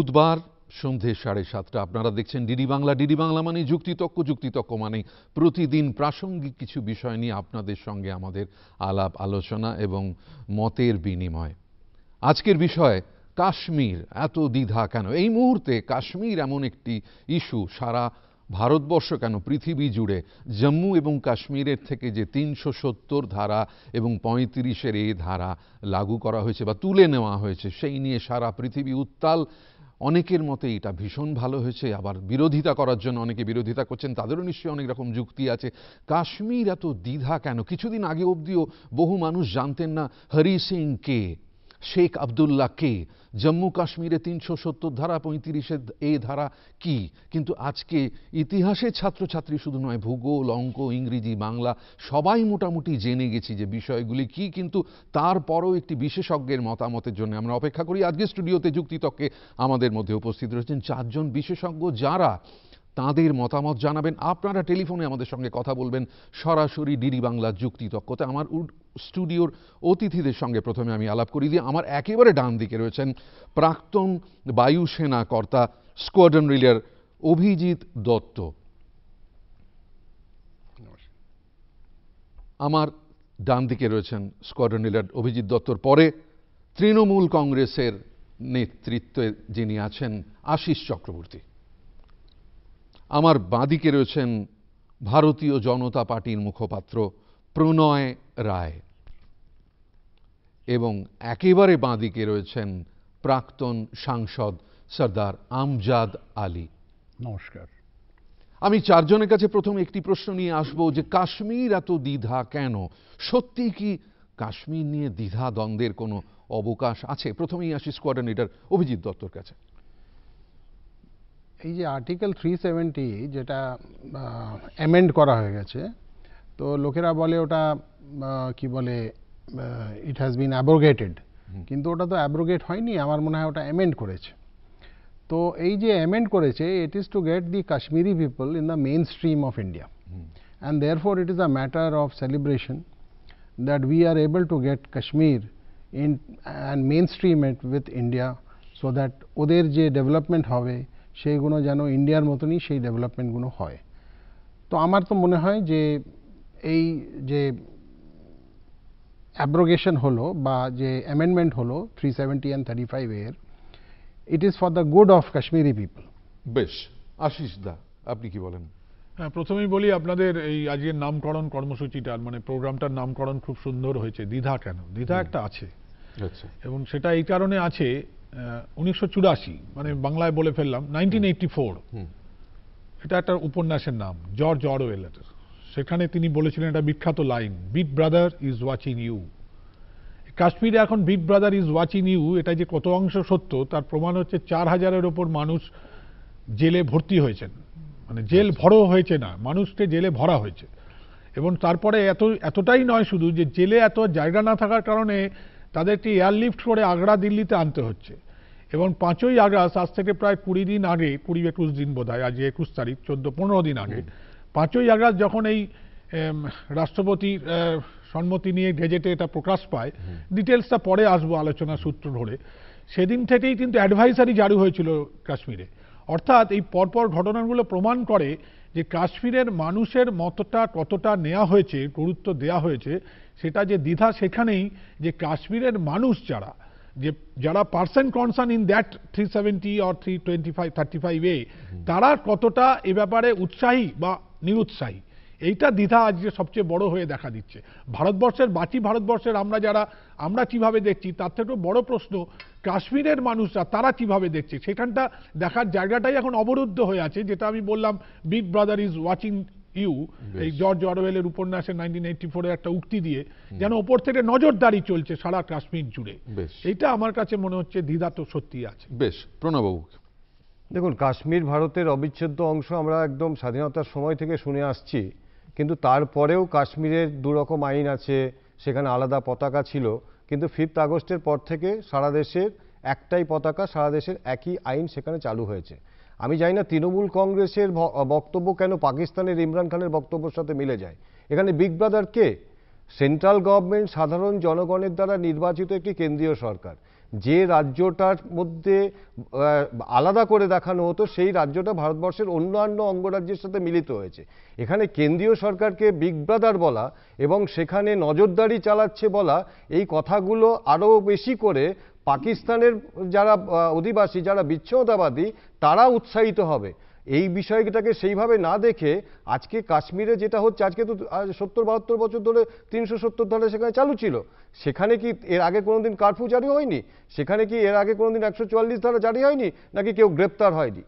বুধবার সন্ধে সাড়ে সাতটা আপনারা দেখছেন ডিডি বাংলা ডিডি বাংলা মানে যুক্তিতক্ক যুক্তিতক্ক মানে প্রতিদিন প্রাসঙ্গিক কিছু বিষয় নিয়ে আপনাদের সঙ্গে আমাদের আলাপ আলোচনা এবং মতের বিনিময় আজকের বিষয় কাশ্মীর এত দ্বিধা কেন এই মুহূর্তে কাশ্মীর এমন একটি ইস্যু সারা ভারতবর্ষ কেন পৃথিবী জুড়ে জম্মু এবং কাশ্মীরের থেকে যে তিনশো সত্তর ধারা এবং পঁয়ত্রিশের এই ধারা লাগু করা হয়েছে বা তুলে নেওয়া হয়েছে সেই নিয়ে সারা পৃথিবী উত্তাল অনেকের মতে এটা ভীষণ ভালো হয়েছে আবার বিরোধিতা করার জন্য অনেকে বিরোধিতা করছেন তাদেরও নিশ্চয়ই অনেক রকম যুক্তি আছে কাশ্মীর এত দ্বিধা কেন কিছুদিন আগে অবধিও বহু মানুষ জানতেন না হরি সিং কে শেখ আবদুল্লাহ কে জম্মু কাশ্মীরে তিনশো সত্তর ধারা পঁয়ত্রিশের এ ধারা কি কিন্তু আজকে ইতিহাসের ছাত্রছাত্রী শুধু নয় ভূগোল অঙ্ক ইংরেজি বাংলা সবাই মোটামুটি জেনে গেছি যে বিষয়গুলি কি কিন্তু তারপরও একটি বিশেষজ্ঞের মতামতের জন্য আমরা অপেক্ষা করি আজকে স্টুডিওতে যুক্তিতকে আমাদের মধ্যে উপস্থিত রয়েছেন চারজন বিশেষজ্ঞ যারা তাঁদের মতামত জানাবেন আপনারা টেলিফোনে আমাদের সঙ্গে কথা বলবেন সরাসরি ডিডি বাংলা যুক্তিতক্কতে আমার স্টুডিওর অতিথিদের সঙ্গে প্রথমে আমি আলাপ করি দিয়ে আমার একেবারে ডান দিকে রয়েছেন প্রাক্তন বায়ুসেনা কর্তা স্কোয়াড্রন রিলার অভিজিৎ দত্ত আমার ডান দিকে রয়েছেন স্কোয়াড্রন রিলার অভিজিৎ দত্তর পরে তৃণমূল কংগ্রেসের নেতৃত্বে যিনি আছেন আশিস চক্রবর্তী আমার বাঁদিকে রয়েছেন ভারতীয় জনতা পার্টির মুখপাত্র প্রণয় রায় এবং একেবারে বাঁদিকে রয়েছেন প্রাক্তন সাংসদ সর্দার আমজাদ আলী নমস্কার আমি চারজনের কাছে প্রথম একটি প্রশ্ন নিয়ে আসব যে কাশ্মীর এত দ্বিধা কেন সত্যি কি কাশ্মীর নিয়ে দ্বিধা দ্বন্দ্বের কোনো অবকাশ আছে প্রথমেই আসি স্কোয়াডন লিডার অভিজিৎ দত্তর কাছে এই যে আর্টিকেল থ্রি সেভেন্টি যেটা অ্যামেন্ড করা হয়ে গেছে তো লোকেরা বলে ওটা কি বলে ইট হ্যাজ বিন অ্যাব্রোগেটেড কিন্তু ওটা তো অ্যাব্রোগেট হয়নি আমার মনে হয় ওটা অ্যামেন্ড করেছে তো এই যে অ্যামেন্ড করেছে it is to get the Kashmiri people in the mainstream of India and therefore it is a matter of celebration that we are able to get Kashmir in and mainstream it with India so that ওদের যে development হবে সেইগুলো যেন ইন্ডিয়ার মতনই সেই ডেভেলপমেন্টগুলো হয় তো আমার তো মনে হয় যে এই যে অ্যাব্রোগেশন হলো বা যে অ্যামেন্ডমেন্ট হলো three seventy and thirty five এর it is for the good of Kashmiri people বেশ আশিস দা আপনি কি বলেন হ্যাঁ প্রথমেই বলি আপনাদের এই আজকের নামকরণ কর্মসূচিটার মানে প্রোগ্রামটার নামকরণ খুব সুন্দর হয়েছে দ্বিধা কেন দ্বিধা একটা আছে আচ্ছা। এবং সেটা এই কারণে আছে উনিশশো মানে বাংলায় বলে ফেললাম নাইনটিন এটা একটা উপন্যাসের নাম জর্জ অরওয়েলের সেখানে তিনি বলেছিলেন একটা বিখ্যাত line big brother is watching you কাশ্মীরে এখন big brother is watching you এটা যে কত অংশ সত্য তার প্রমাণ হচ্ছে চার হাজারের ওপর মানুষ জেলে ভর্তি হয়েছেন মানে জেল আচ্ছা। ভরো হয়েছে না মানুষকে জেলে ভরা হয়েছে এবং তারপরে এত এতটাই নয় শুধু যে জেলে এত জায়গা না থাকার কারণে তাদেরকে এয়ারলিফট করে আগ্রা দিল্লিতে আনতে হচ্ছে এবং পাঁচই আগস্ট আজ থেকে প্রায় কুড়ি দিন আগে কুড়ি একুশ দিন বোধ হয় আজ একুশ তারিখ চোদ্দ পনেরো দিন আগে পাঁচই আগস্ট যখন এই রাষ্ট্রপতির সম্মতি নিয়ে গেজেটে এটা প্রকাশ পায় ডিটেলসটা পরে আসবো আলোচনা সূত্র ধরে সেদিন থেকেই কিন্তু অ্যাডভাইসারি জারি হয়েছিল কাশ্মীরে অর্থাৎ এই পরপর ঘটনাগুলো প্রমাণ করে যে কাশ্মীরের মানুষের মতটা কতটা নেওয়া হয়েছে গুরুত্ব দেয়া হয়েছে সেটা যে দ্বিধা সেখানেই যে কাশ্মীরের মানুষ যারা যে যারা person concern in that three seventy or three twenty five thirty five A তারা কতটা এ ব্যাপারে উৎসাহী বা নিরুৎসাহী এইটা দ্বিধা আজকে সবচেয়ে বড় হয়ে দেখা দিচ্ছে ভারতবর্ষের বাকি ভারতবর্ষের আমরা যারা আমরা কিভাবে দেখছি তার থেকেও বড় প্রশ্ন কাশ্মীরের মানুষরা তারা কিভাবে দেখছে সেখানটা দেখার জায়গাটাই এখন অবরুদ্ধ হয়ে আছে যেটা আমি বললাম big brother is watching you এই জর্জ অরওয়েলের উপন্যাসে নাইনটিন এইটটি ফোরের একটা উক্তি দিয়ে যেন ওপর থেকে নজরদারি চলছে সারা কাশ্মীর জুড়ে এটা আমার কাছে মনে হচ্ছে দ্বিধা তো সত্যি আছে বেশ প্রণব দেখুন কাশ্মীর ভারতের অবিচ্ছেদ্য অংশ আমরা একদম স্বাধীনতার সময় থেকে শুনে আসছি কিন্তু তারপরেও কাশ্মীরের দুরকম আইন আছে সেখানে আলাদা পতাকা ছিল কিন্তু ফিফথ আগস্টের পর থেকে সারা দেশের একটাই পতাকা সারা দেশের একই আইন সেখানে চালু হয়েছে আমি জানি না তৃণমূল কংগ্রেসের বক্তব্য কেন পাকিস্তানের ইমরান খানের বক্তব্যের সাথে মিলে যায় এখানে বিগ ব্রাদার কে সেন্ট্রাল গভর্নমেন্ট সাধারণ জনগণের দ্বারা নির্বাচিত একটি কেন্দ্রীয় সরকার যে রাজ্যটার মধ্যে আলাদা করে দেখানো হতো সেই রাজ্যটা ভারতবর্ষের অন্যান্য অঙ্গরাজ্যের সাথে মিলিত হয়েছে এখানে কেন্দ্রীয় সরকারকে বিগ ব্রাদার বলা এবং সেখানে নজরদারি চালাচ্ছে বলা এই কথাগুলো আরও বেশি করে পাকিস্তানের যারা অধিবাসী যারা বিচ্ছিন্নতাবাদী তারা উৎসাহিত হবে এই বিষয়টাকে সেইভাবে না দেখে আজকে কাশ্মীরে যেটা হচ্ছে আজকে তো সত্তর বাহাত্তর বছর ধরে তিনশো সত্তর ধরে সেখানে চালু ছিল সেখানে কি এর আগে কোনোদিন কারফিউ জারি হয়নি সেখানে কি এর আগে কোনোদিন একশো চুয়াল্লিশ ধারা জারি হয়নি নাকি কেউ গ্রেপ্তার হয়নি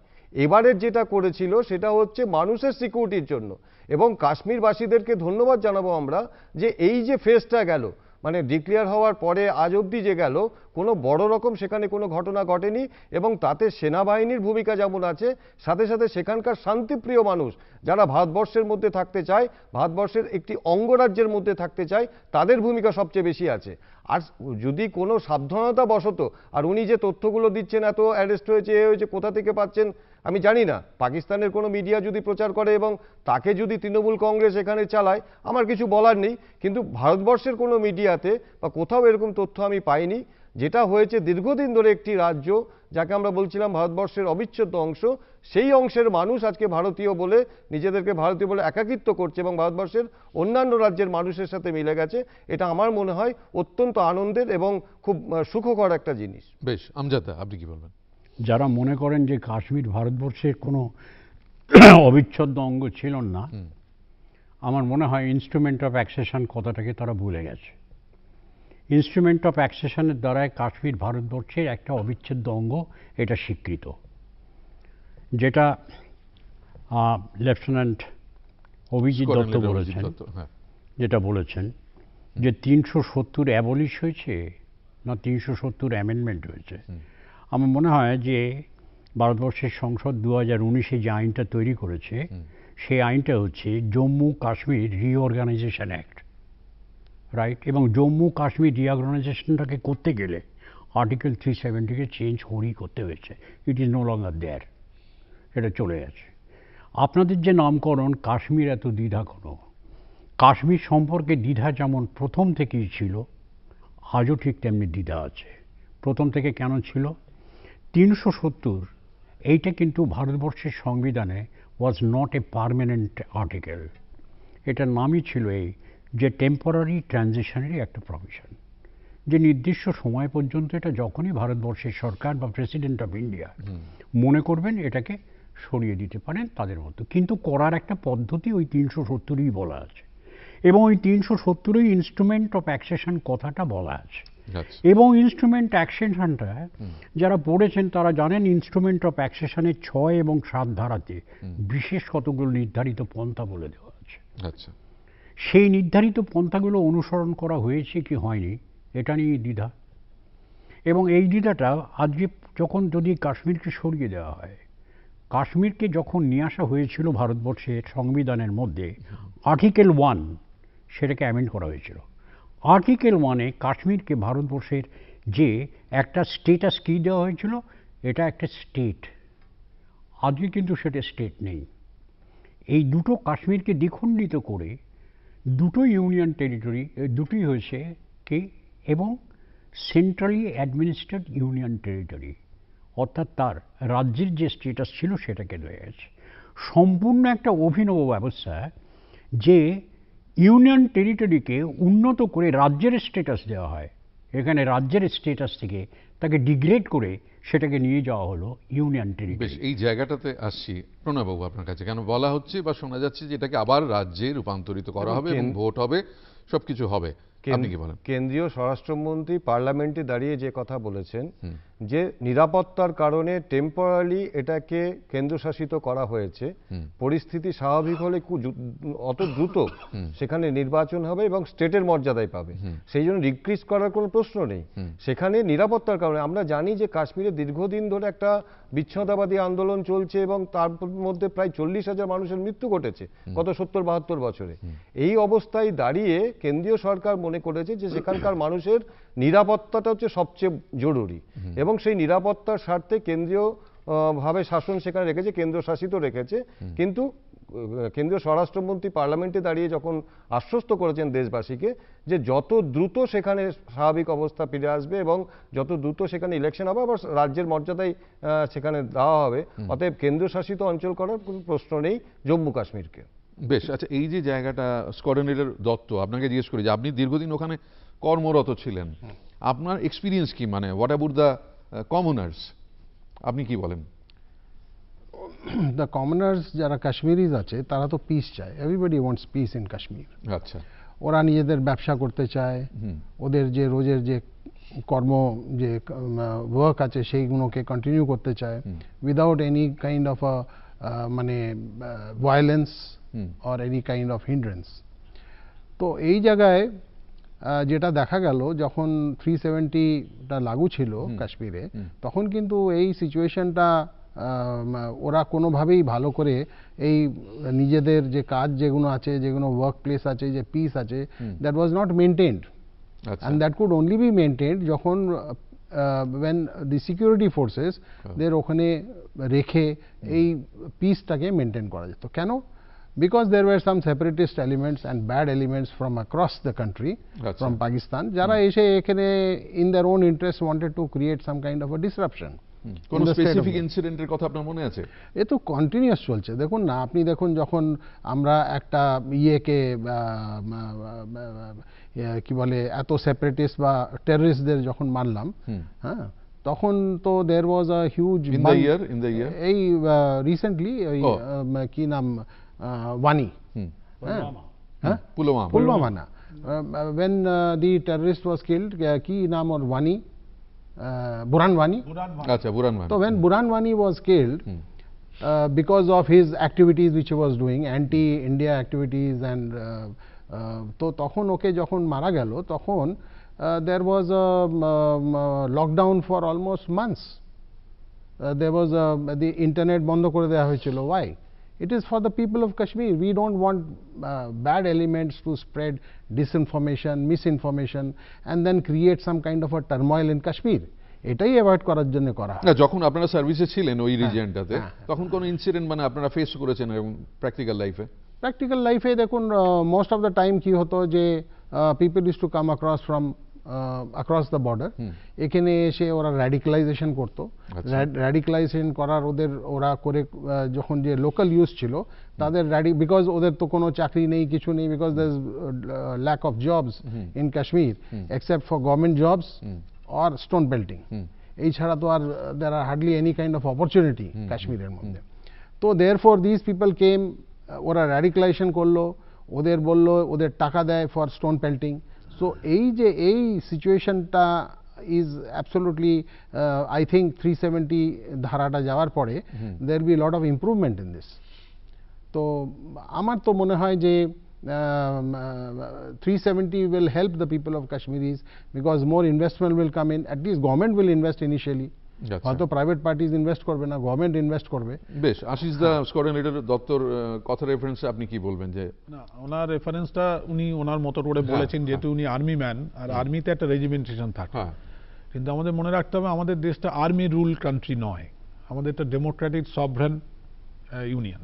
এবারের যেটা করেছিল সেটা হচ্ছে মানুষের সিকিউরিটির জন্য এবং কাশ্মীরবাসীদেরকে ধন্যবাদ জানাবো আমরা যে এই যে ফেসটা গেল মানে ডিক্লেয়ার হওয়ার পরে আজ অবধি যে গেল কোনো বড় রকম সেখানে কোনো ঘটনা ঘটেনি এবং তাতে সেনাবাহিনীর ভূমিকা যেমন আছে সাথে সাথে সেখানকার শান্তিপ্রিয় মানুষ যারা ভারতবর্ষের মধ্যে থাকতে চায় ভারতবর্ষের একটি অঙ্গরাজ্যের মধ্যে থাকতে চায় তাদের ভূমিকা সবচেয়ে বেশি আছে আর যদি কোনো সাবধানতা বশত আর উনি যে তথ্যগুলো দিচ্ছেন এত অ্যারেস্ট হয়েছে এ হয়েছে কোথা থেকে পাচ্ছেন আমি জানি না পাকিস্তানের কোনো মিডিয়া যদি প্রচার করে এবং তাকে যদি তৃণমূল কংগ্রেস এখানে চালায় আমার কিছু বলার নেই কিন্তু ভারতবর্ষের কোনো মিডিয়াতে বা কোথাও এরকম তথ্য আমি পাইনি যেটা হয়েছে দীর্ঘদিন ধরে একটি রাজ্য যাকে আমরা বলছিলাম ভারতবর্ষের অবিচ্ছেদ্য অংশ সেই অংশের মানুষ আজকে ভারতীয় বলে নিজেদেরকে ভারতীয় বলে একাকিত্ব করছে এবং ভারতবর্ষের অন্যান্য রাজ্যের মানুষের সাথে মিলে গেছে এটা আমার মনে হয় অত্যন্ত আনন্দের এবং খুব সুখকর একটা জিনিস বেশ আমজাদা আপনি কি বলবেন যারা মনে করেন যে কাশ্মীর ভারতবর্ষের কোনো অবিচ্ছেদ্য অঙ্গ ছিল না আমার মনে হয় ইনস্ট্রুমেন্ট অফ অ্যাক্সেশন কথাটাকে তারা ভুলে গেছে ইনস্ট্রুমেন্ট অফ অ্যাক্সেশনের দ্বারাই কাশ্মীর ভারতবর্ষের একটা অবিচ্ছেদ্য অঙ্গ এটা স্বীকৃত যেটা লেফটেন্যান্ট অভিজিৎ দত্ত বলেছেন হ্যাঁ। যেটা বলেছেন যে তিনশো সত্তর অ্যাবলিশ হয়েছে না তিনশো সত্তর অ্যামেন্ডমেন্ট হয়েছে আমার মনে হয় যে ভারতবর্ষের সংসদ দু হাজার উনিশে যে আইনটা তৈরি করেছে সেই আইনটা হচ্ছে Jammu Kashmir reorganisation act right এবং জম্মু কাশ্মীর রিঅর্গানাইজেশনটাকে করতে গেলে আর্টিকেল থ্রি সেভেন্টিকে চেঞ্জ হরি করতে হয়েছে ইট ইজ নো লঙ্গার দেয়ার এটা চলে গেছে আপনাদের যে নামকরণ কাশ্মীর এত দ্বিধা কোনো কাশ্মীর সম্পর্কে দ্বিধা যেমন প্রথম থেকেই ছিল আজও ঠিক তেমনি দ্বিধা আছে প্রথম থেকে কেন ছিল তিনশো সত্তর এইটা কিন্তু ভারতবর্ষের সংবিধানে was not a permanent article এটার নামই ছিল এই যে টেম্পোরারি ট্রানজিশনেরই একটা প্রভিশন যে নির্দিষ্ট সময় পর্যন্ত এটা যখনই ভারতবর্ষের সরকার বা প্রেসিডেন্ট অফ ইন্ডিয়া মনে করবেন এটাকে সরিয়ে দিতে পারেন তাদের মতো কিন্তু করার একটা পদ্ধতি ওই তিনশো সত্তরই বলা আছে এবং ওই তিনশো সত্তরই ইনস্ট্রুমেন্ট অফ অ্যাক্সেশন কথাটা বলা আছে এবং ইনস্ট্রুমেন্ট অ্যাকসেশনটা hmm. যারা পড়েছেন তারা জানেন ইনস্ট্রুমেন্ট অফ অ্যাকসেশনের ছয় এবং সাত ধারাতে hmm. বিশেষ কতগুলো নির্ধারিত পন্থা বলে দেওয়া আছে আচ্ছা। সেই নির্ধারিত পন্থাগুলো অনুসরণ করা হয়েছে কি হয়নি এটা নিয়ে দ্বিধা এবং এই দ্বিধাটা আজকে যখন যদি কাশ্মীরকে সরিয়ে দেওয়া হয় কাশ্মীরকে যখন নিয়ে আসা হয়েছিল ভারতবর্ষের সংবিধানের মধ্যে আর্টিকেল ওয়ান সেটাকে অ্যামেন্ড করা হয়েছিল আর্টিকেল ওয়ানে কাশ্মীরকে ভারতবর্ষের যে একটা স্টেটাস কী দেওয়া হয়েছিল এটা একটা স্টেট আজকে কিন্তু সেটা স্টেট নেই এই দুটো কাশ্মীরকে দ্বিখণ্ডিত করে দুটো ইউনিয়ন টেরিটরি দুটি হয়েছে কি এবং সেন্ট্রালি অ্যাডমিনিস্ট্রেড ইউনিয়ন টেরিটরি অর্থাৎ তার রাজ্যের যে স্টেটাস ছিল সেটাকে রয়ে গেছে সম্পূর্ণ একটা অভিনব ব্যবস্থা যে ইউনিয়ন টেরিটরিকে উন্নত করে রাজ্যের স্টেটাস দেওয়া হয় এখানে রাজ্যের স্টেটাস থেকে তাকে ডিগ্রেড করে সেটাকে নিয়ে যাওয়া হলো ইউনিয়ন টেরিটরি এই জায়গাটাতে আসছি প্রণয়বাবু আপনার কাছে কেন বলা হচ্ছে বা শোনা যাচ্ছে যে এটাকে আবার রাজ্যে রূপান্তরিত করা হবে এবং ভোট হবে সবকিছু হবে আপনি কি বলেন কেন্দ্রীয় স্বরাষ্ট্রমন্ত্রী পার্লামেন্টে দাঁড়িয়ে যে কথা বলেছেন যে নিরাপত্তার কারণে টেম্পোরারি এটাকে কেন্দ্রশাসিত করা হয়েছে পরিস্থিতি স্বাভাবিক হলে অত দ্রুত সেখানে নির্বাচন হবে এবং স্টেটের মর্যাদায় পাবে সেই জন্য রিক্রিজ করার কোনো প্রশ্ন নেই সেখানে নিরাপত্তার কারণে আমরা জানি যে কাশ্মীরে দীর্ঘদিন ধরে একটা বিচ্ছিন্নতাবাদী আন্দোলন চলছে এবং তার মধ্যে প্রায় চল্লিশ হাজার মানুষের মৃত্যু ঘটেছে গত সত্তর বাহাত্তর বছরে এই অবস্থায় দাঁড়িয়ে কেন্দ্রীয় সরকার মনে করেছে যে সেখানকার মানুষের নিরাপত্তাটা হচ্ছে সবচেয়ে জরুরি এবং সেই নিরাপত্তার স্বার্থে কেন্দ্রীয় ভাবে শাসন সেখানে রেখেছে শাসিত রেখেছে কিন্তু কেন্দ্রীয় স্বরাষ্ট্রমন্ত্রী পার্লামেন্টে দাঁড়িয়ে যখন আশ্বস্ত করেছেন দেশবাসীকে যে যত দ্রুত সেখানে স্বাভাবিক অবস্থা ফিরে আসবে এবং যত দ্রুত সেখানে ইলেকশন হবে আবার রাজ্যের মর্যাদাই সেখানে দেওয়া হবে অতএব কেন্দ্রশাসিত অঞ্চল করার কোনো প্রশ্ন নেই জম্মু কাশ্মীরকে বেশ আচ্ছা এই যে জায়গাটা স্কোয়াড্রন দত্ত আপনাকে জিজ্ঞেস করি যে আপনি দীর্ঘদিন ওখানে কর্মরত ছিলেন আপনার এক্সপিরিয়েন্স কি মানে হোয়াট অ্যাবাউট দ্য কমনার্স আপনি কি বলেন দ্য কমনার্স যারা কাশ্মীরিজ আছে তারা তো পিস চায় everybody wants peace in Kashmir আচ্ছা ওরা নিজেদের ব্যবসা করতে চায় ওদের যে রোজের যে কর্ম যে ওয়ার্ক আছে সেইগুলোকে কন্টিনিউ করতে চায় without any kind of a মানে violence or any kind of hindrance তো এই জায়গায় যেটা দেখা গেল যখন থ্রি সেভেন্টিটা লাগু ছিল কাশ্মীরে তখন কিন্তু এই সিচুয়েশনটা ওরা কোনোভাবেই ভালো করে এই নিজেদের যে কাজ যেগুলো আছে যেগুলো ওয়ার্ক প্লেস আছে যে পিস আছে that was not maintained and that could only be maintained যখন ওয়েন দি সিকিউরিটি ফোর্সেস দের ওখানে রেখে এই পিসটাকে মেনটেন করা যেত কেন because there were some separatist elements and bad elements from across the country gotcha. from Pakistan jara mm. eshe এখানে in their own interest wanted to create some kind of a disruption কোন specific ইনসিডেন্টের কথা আপনার মনে আছে এ তো continuous চলছে দেখুন না আপনি দেখুন যখন আমরা একটা ইয়েকে কি বলে এত সেপারেটিস্ট বা টেররিস্টদের যখন মারলাম হ্যাঁ তখন তো there was a huge in the year in the year এই রিসেন্টলি কি নাম Wani. Pulwama. Pulwama. Pulwama. when the terrorist was killed, uh, ki naam or Wani, Buran Wani. Buran Wani. So when Buran Wani was killed, because of his activities which he was doing, anti-India activities and तो तখন okay जখন मारा गया लो तখন there was a lockdown for almost months. there was the internet बंद कर दिया हुआ चलो why? It is for the people of Kashmir. We don't want uh, bad elements to spread disinformation, misinformation and then create some kind of a turmoil in Kashmir. এটাই avoid করার জন্য করা না যখন আপনারা সার্ভিসে ছিলেন ওই রিজিয়নটাতে তখন কোন ইনসিডেন্ট মানে আপনারা ফেস করেছেন এবং প্র্যাকটিক্যাল লাইফে প্র্যাকটিক্যাল লাইফে দেখুন মোস্ট অফ দ্য টাইম কি হতো যে people is to come across from across the border এখানে এসে ওরা র্যাডিক্যালাইজেশন করত র্যাডিক্যালাইজেশন করার ওদের ওরা করে যখন যে লোকাল ইউজ ছিল তাদের র্যাডি বিকজ ওদের তো কোনো চাকরি নেই কিছু নেই because the lack of jobs in Kashmir except for government jobs or stone pelting এই ছাড়া তো আর there are hardly any kind of opportunity কাশ্মীরের মধ্যে তো there for this people came ওরা র্যাডিক্যালাইজেশন করলো ওদের বলল ওদের টাকা দেয় ফর স্টোন পেল্টিং সো এই যে এই সিচুয়েশনটা is absolutely I think three seventy ধারাটা যাওয়ার পরে there be lot of improvement in this তো আমার তো মনে হয় যে 370 will help the people of Kashmiris because more investment will come in. At least government will invest initially. আচ্ছা। হয়তো প্রাইভেট পার্টিজ ইনভেস্ট করবে না গভর্নমেন্ট ইনভেস্ট করবে বেশ আশিস দা স্কটল্যান্ড দপ্তর কথা রেফারেন্সে আপনি কি বলবেন যে না ওনার রেফারেন্সটা উনি ওনার মতো করে হ্যাঁ, বলেছেন হ্যাঁ। যেহেতু উনি আর্মি ম্যান আর আর্মিতে একটা রেজিমেন্টেশন থাকে হ্যাঁ। কিন্তু আমাদের মনে রাখতে হবে আমাদের দেশটা আর্মি রুল কান্ট্রি নয় আমাদের একটা ডেমোক্রেটিক সভরেন ইউনিয়ন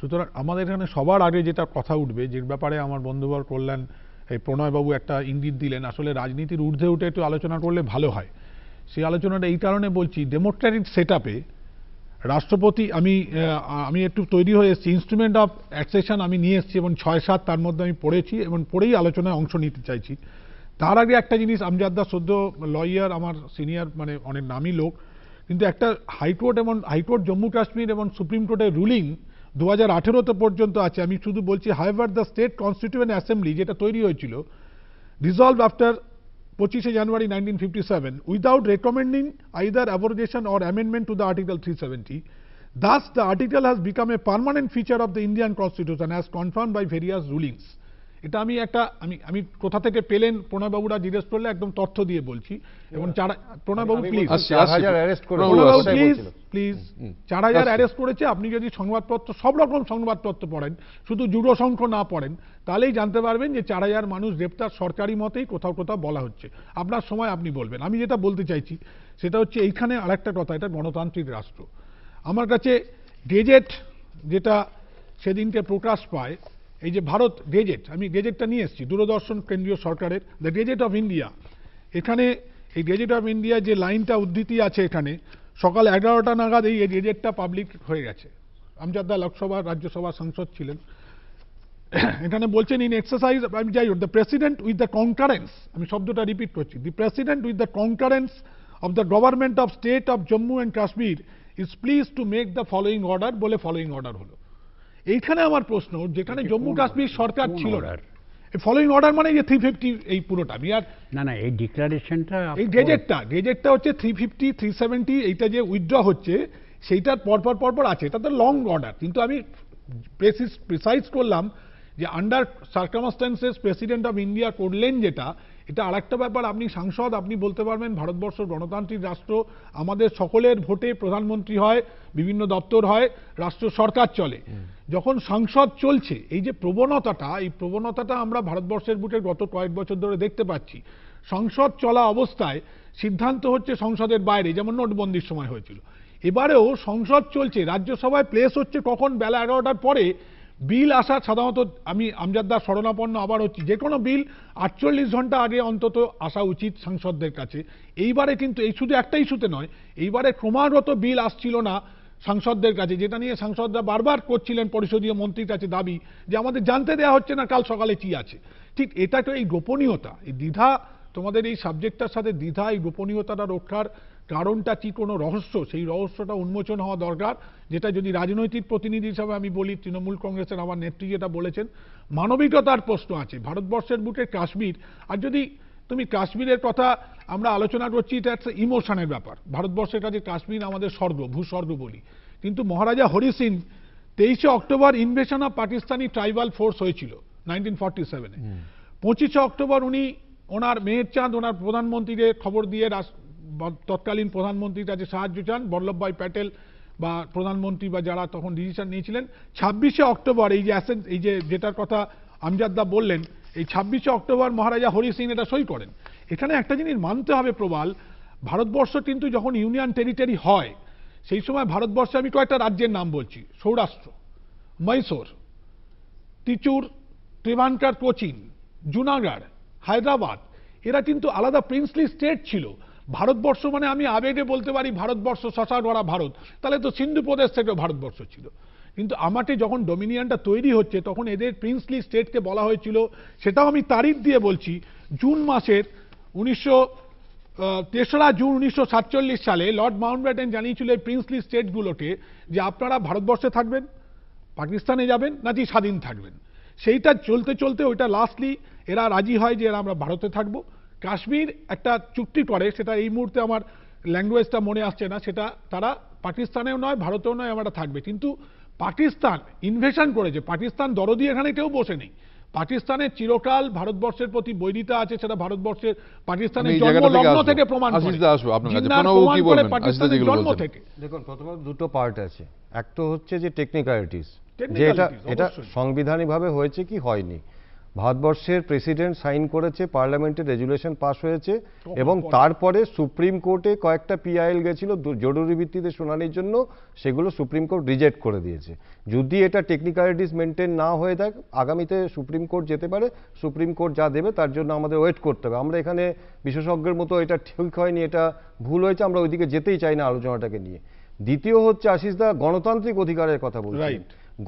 সুতরাং আমাদের এখানে সবার আগে যেটা কথা উঠবে যে ব্যাপারে আমার বন্ধুবর কল্যাণ এই প্রণয়বাবু একটা ইঙ্গিত দিলেন আসলে রাজনীতির ঊর্ধ্বে উঠে একটু আলোচনা করলে ভালো হয় সেই আলোচনাটা এই কারণে বলছি ডেমোক্রেটিক সেট রাষ্ট্রপতি আমি আমি একটু তৈরি হয়ে এসেছি ইনস্ট্রুমেন্ট অফ অ্যাকসেশন আমি নিয়ে এসেছি এবং ছয় সাত তার মধ্যে আমি পড়েছি এবং পড়েই আলোচনায় অংশ নিতে চাইছি তার আগে একটা জিনিস আমজাদা সদ্য লয়ার আমার সিনিয়র মানে অনেক নামী লোক কিন্তু একটা হাইকোর্ট এবং হাইকোর্ট জম্মু কাশ্মীর এবং সুপ্রিম কোর্টের রুলিং দু হাজার আঠেরোতে পর্যন্ত আছে আমি শুধু বলছি however the state constituent assembly যেটা তৈরি হয়েছিল resolve after 25 January 1957 without recommending either abrogation or amendment to the article 370. Thus, the article has become a permanent feature of the Indian constitution as confirmed by various rulings. এটা আমি একটা আমি আমি কোথা থেকে পেলেন প্রণয়বাবুরা জিজ্ঞেস করলে একদম তথ্য দিয়ে বলছি এবং প্রণয়বাবু প্লিজ প্লিজ প্লিজ চার হাজার অ্যারেস্ট করেছে আপনি যদি সংবাদপত্র সব রকম সংবাদপত্র পড়েন শুধু জুড়ো সংখ্য না পড়েন তাহলেই জানতে পারবেন যে চার হাজার মানুষ গ্রেপ্তার সরকারি মতেই কোথাও কোথাও বলা হচ্ছে আপনার সময় আপনি বলবেন আমি যেটা বলতে চাইছি সেটা হচ্ছে এইখানে আরেকটা কথা এটা গণতান্ত্রিক রাষ্ট্র আমার কাছে গেজেট যেটা সেদিনকে প্রকাশ পায় এই যে ভারত গেজেট আমি গেজেটটা নিয়ে এসেছি দূরদর্শন কেন্দ্রীয় সরকারের দ্য গেজেট অফ ইন্ডিয়া এখানে এই গেজেট অফ ইন্ডিয়া যে লাইনটা উদ্ধৃতি আছে এখানে সকাল এগারোটা নাগাদ এই গেজেটটা পাবলিক হয়ে গেছে আমজাদ্দা লোকসভা রাজ্যসভা সাংসদ ছিলেন এখানে বলছেন ইন এক্সারসাইজ আমি যাই the president with the concurrence আমি শব্দটা রিপিট করছি the president with the concurrence of the government of state of Jammu and Kashmir is please to make the following order বলে ফলোয়িং অর্ডার হলো এইখানে আমার প্রশ্ন যেখানে জম্মু কাশ্মীর সরকার ছিল না ফলোইং অর্ডার মানে যে থ্রি ফিফটি এই পুরোটা আমি আর না না এই ডিক্লারেশনটা এই গেজেটটা গেজেটটা হচ্ছে থ্রি ফিফটি থ্রি সেভেন্টি এইটা যে উইথড্র হচ্ছে সেইটার পরপর পরপর আছে এটা তো লং অর্ডার কিন্তু আমি প্রেসিস প্রিসাইজ করলাম যে under circumstances president of India করলেন যেটা এটা আরেকটা ব্যাপার আপনি সাংসদ আপনি বলতে পারবেন ভারতবর্ষ গণতান্ত্রিক রাষ্ট্র আমাদের সকলের ভোটে প্রধানমন্ত্রী হয় বিভিন্ন দপ্তর হয় রাষ্ট্র সরকার চলে যখন সংসদ চলছে এই যে প্রবণতাটা এই প্রবণতাটা আমরা ভারতবর্ষের বুটে গত কয়েক বছর ধরে দেখতে পাচ্ছি সংসদ চলা অবস্থায় সিদ্ধান্ত হচ্ছে সংসদের বাইরে যেমন নোটবন্দির সময় হয়েছিল এবারেও সংসদ চলছে রাজ্যসভায় প্লেস হচ্ছে কখন বেলা এগারোটার পরে বিল আসা সাধারণত আমি আমজাদদার শরণাপন্ন আবার হচ্ছি যে কোনো বিল আটচল্লিশ ঘন্টা আগে অন্তত আসা উচিত সাংসদদের কাছে এইবারে কিন্তু এই শুধু একটা ইস্যুতে নয় এইবারে ক্রমাগত বিল আসছিল না সাংসদদের কাছে যেটা নিয়ে সাংসদরা বারবার করছিলেন পরিষদীয় মন্ত্রীর কাছে দাবি যে আমাদের জানতে দেওয়া হচ্ছে না কাল সকালে কি আছে ঠিক এটা তো এই গোপনীয়তা এই দ্বিধা তোমাদের এই সাবজেক্টটার সাথে দ্বিধা এই গোপনীয়তাটা রক্ষার কারণটা কি কোনো রহস্য সেই রহস্যটা উন্মোচন হওয়া দরকার যেটা যদি রাজনৈতিক প্রতিনিধি হিসাবে আমি বলি তৃণমূল কংগ্রেসের আমার নেত্রী যেটা বলেছেন মানবিকতার প্রশ্ন আছে ভারতবর্ষের বুকে কাশ্মীর আর যদি তুমি কাশ্মীরের কথা আমরা আলোচনা করছি এটা একটা ইমোশনের ব্যাপার ভারতবর্ষের কাছে কাশ্মীর আমাদের স্বর্গ ভূস্বর্গ বলি কিন্তু মহারাজা হরি সিং তেইশে October invasion of Pakistani tribal force হয়েছিল নাইনটিন ফর্টি সেভেনে পঁচিশে অক্টোবর উনি ওনার মেহের চাঁদ ওনার প্রধানমন্ত্রীকে খবর দিয়ে তৎকালীন প্রধানমন্ত্রীর কাছে সাহায্য চান বল্লভভাই প্যাটেল বা প্রধানমন্ত্রী বা যারা তখন ডিসিশন নিয়েছিলেন ছাব্বিশে অক্টোবর এই যে এই যে যেটার কথা আমজাদদা বললেন এই ছাব্বিশে অক্টোবর মহারাজা হরি সিং এটা সই করেন এখানে একটা জিনিস মানতে হবে প্রবাল ভারতবর্ষ কিন্তু যখন ইউনিয়ন টেরিটরি হয় সেই সময় ভারতবর্ষে আমি কয়েকটা রাজ্যের নাম বলছি সৌরাষ্ট্র মৈসোর তিচুর ত্রিভানকার কোচিন জুনাগড় হায়দ্রাবাদ এরা কিন্তু আলাদা প্রিন্সলি স্টেট ছিল ভারতবর্ষ মানে আমি আবেগে বলতে পারি ভারতবর্ষ শশাগড়া ভারত তাহলে তো সিন্ধু প্রদেশ থেকেও ভারতবর্ষ ছিল কিন্তু আমাকে যখন ডোমিনিয়নটা তৈরি হচ্ছে তখন এদের প্রিন্সলি স্টেটকে বলা হয়েছিল সেটাও আমি তারিখ দিয়ে বলছি জুন মাসের উনিশশো তেসরা জুন উনিশশো সালে লর্ড মাউন্টব্যাটেন জানিয়েছিল এই প্রিন্সলি স্টেটগুলোকে যে আপনারা ভারতবর্ষে থাকবেন পাকিস্তানে যাবেন নাকি স্বাধীন থাকবেন সেইটা চলতে চলতে ওইটা লাস্টলি এরা রাজি হয় যে এরা আমরা ভারতে থাকব কাশ্মীর একটা চুক্তি করে সেটা এই মুহূর্তে আমার ল্যাঙ্গুয়েজটা মনে আসছে না সেটা তারা পাকিস্তানেও নয় ভারতেও নয় আমরা থাকবে কিন্তু পাকিস্তান ইনভেশন করেছে পাকিস্তান দরদি এখানে কেউ বসে নেই পাকিস্তানের চিরকাল ভারতবর্ষের প্রতি বৈরিতা আছে সেটা ভারতবর্ষের পাকিস্তানের জন্মলগ্ন থেকে প্রমাণ করে পাকিস্তানের জন্ম থেকে দেখুন প্রথমত দুটো পার্ট আছে এক তো হচ্ছে যে টেকনিক্যালিটিস যেটা এটা সাংবিধানিকভাবে হয়েছে কি হয়নি ভারতবর্ষের প্রেসিডেন্ট সাইন করেছে পার্লামেন্টে রেজুলেশন পাশ হয়েছে এবং তারপরে সুপ্রিম কোর্টে কয়েকটা পিআইএল গেছিল জরুরি ভিত্তিতে শুনানির জন্য সেগুলো সুপ্রিম কোর্ট রিজেক্ট করে দিয়েছে যদি এটা টেকনিক্যালিটিস মেনটেন না হয়ে থাকে আগামীতে সুপ্রিম কোর্ট যেতে পারে সুপ্রিম কোর্ট যা দেবে তার জন্য আমাদের ওয়েট করতে হবে আমরা এখানে বিশেষজ্ঞের মতো এটা ঠিক হয়নি এটা ভুল হয়েছে আমরা ওইদিকে যেতেই চাই না আলোচনাটাকে নিয়ে দ্বিতীয় হচ্ছে দা গণতান্ত্রিক অধিকারের কথা বলছি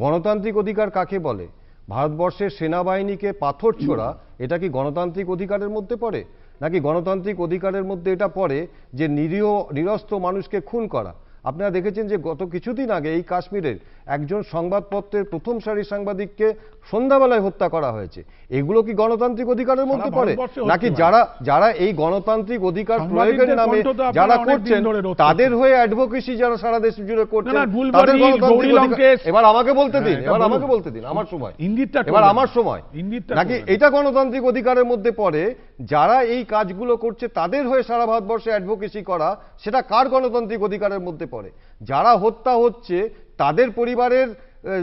গণতান্ত্রিক অধিকার কাকে বলে ভারতবর্ষের সেনাবাহিনীকে পাথর ছোড়া এটা কি গণতান্ত্রিক অধিকারের মধ্যে পড়ে নাকি গণতান্ত্রিক অধিকারের মধ্যে এটা পড়ে যে নিরীহ নিরস্ত্র মানুষকে খুন করা আপনারা দেখেছেন যে গত কিছুদিন আগে এই কাশ্মীরের একজন সংবাদপত্রের প্রথম সারি সাংবাদিককে সন্ধ্যাবেলায় হত্যা করা হয়েছে এগুলো কি গণতান্ত্রিক অধিকারের মধ্যে পড়ে নাকি যারা যারা এই গণতান্ত্রিক অধিকার প্রয়োগের নামে যারা করছেন তাদের হয়ে অ্যাডভোকেসি যারা সারা দেশ জুড়ে করছেন তাদের এবার আমাকে বলতে দিন হ্যাঁ, এবার আমাকে বলতে দিন আমার সময় এবার আমার সময় নাকি এটা গণতান্ত্রিক অধিকারের মধ্যে পড়ে যারা এই কাজগুলো করছে তাদের হয়ে সারা ভারতবর্ষে অ্যাডভোকেসি করা সেটা কার গণতান্ত্রিক অধিকারের মধ্যে পড়ে যারা হত্যা হচ্ছে তাদের পরিবারের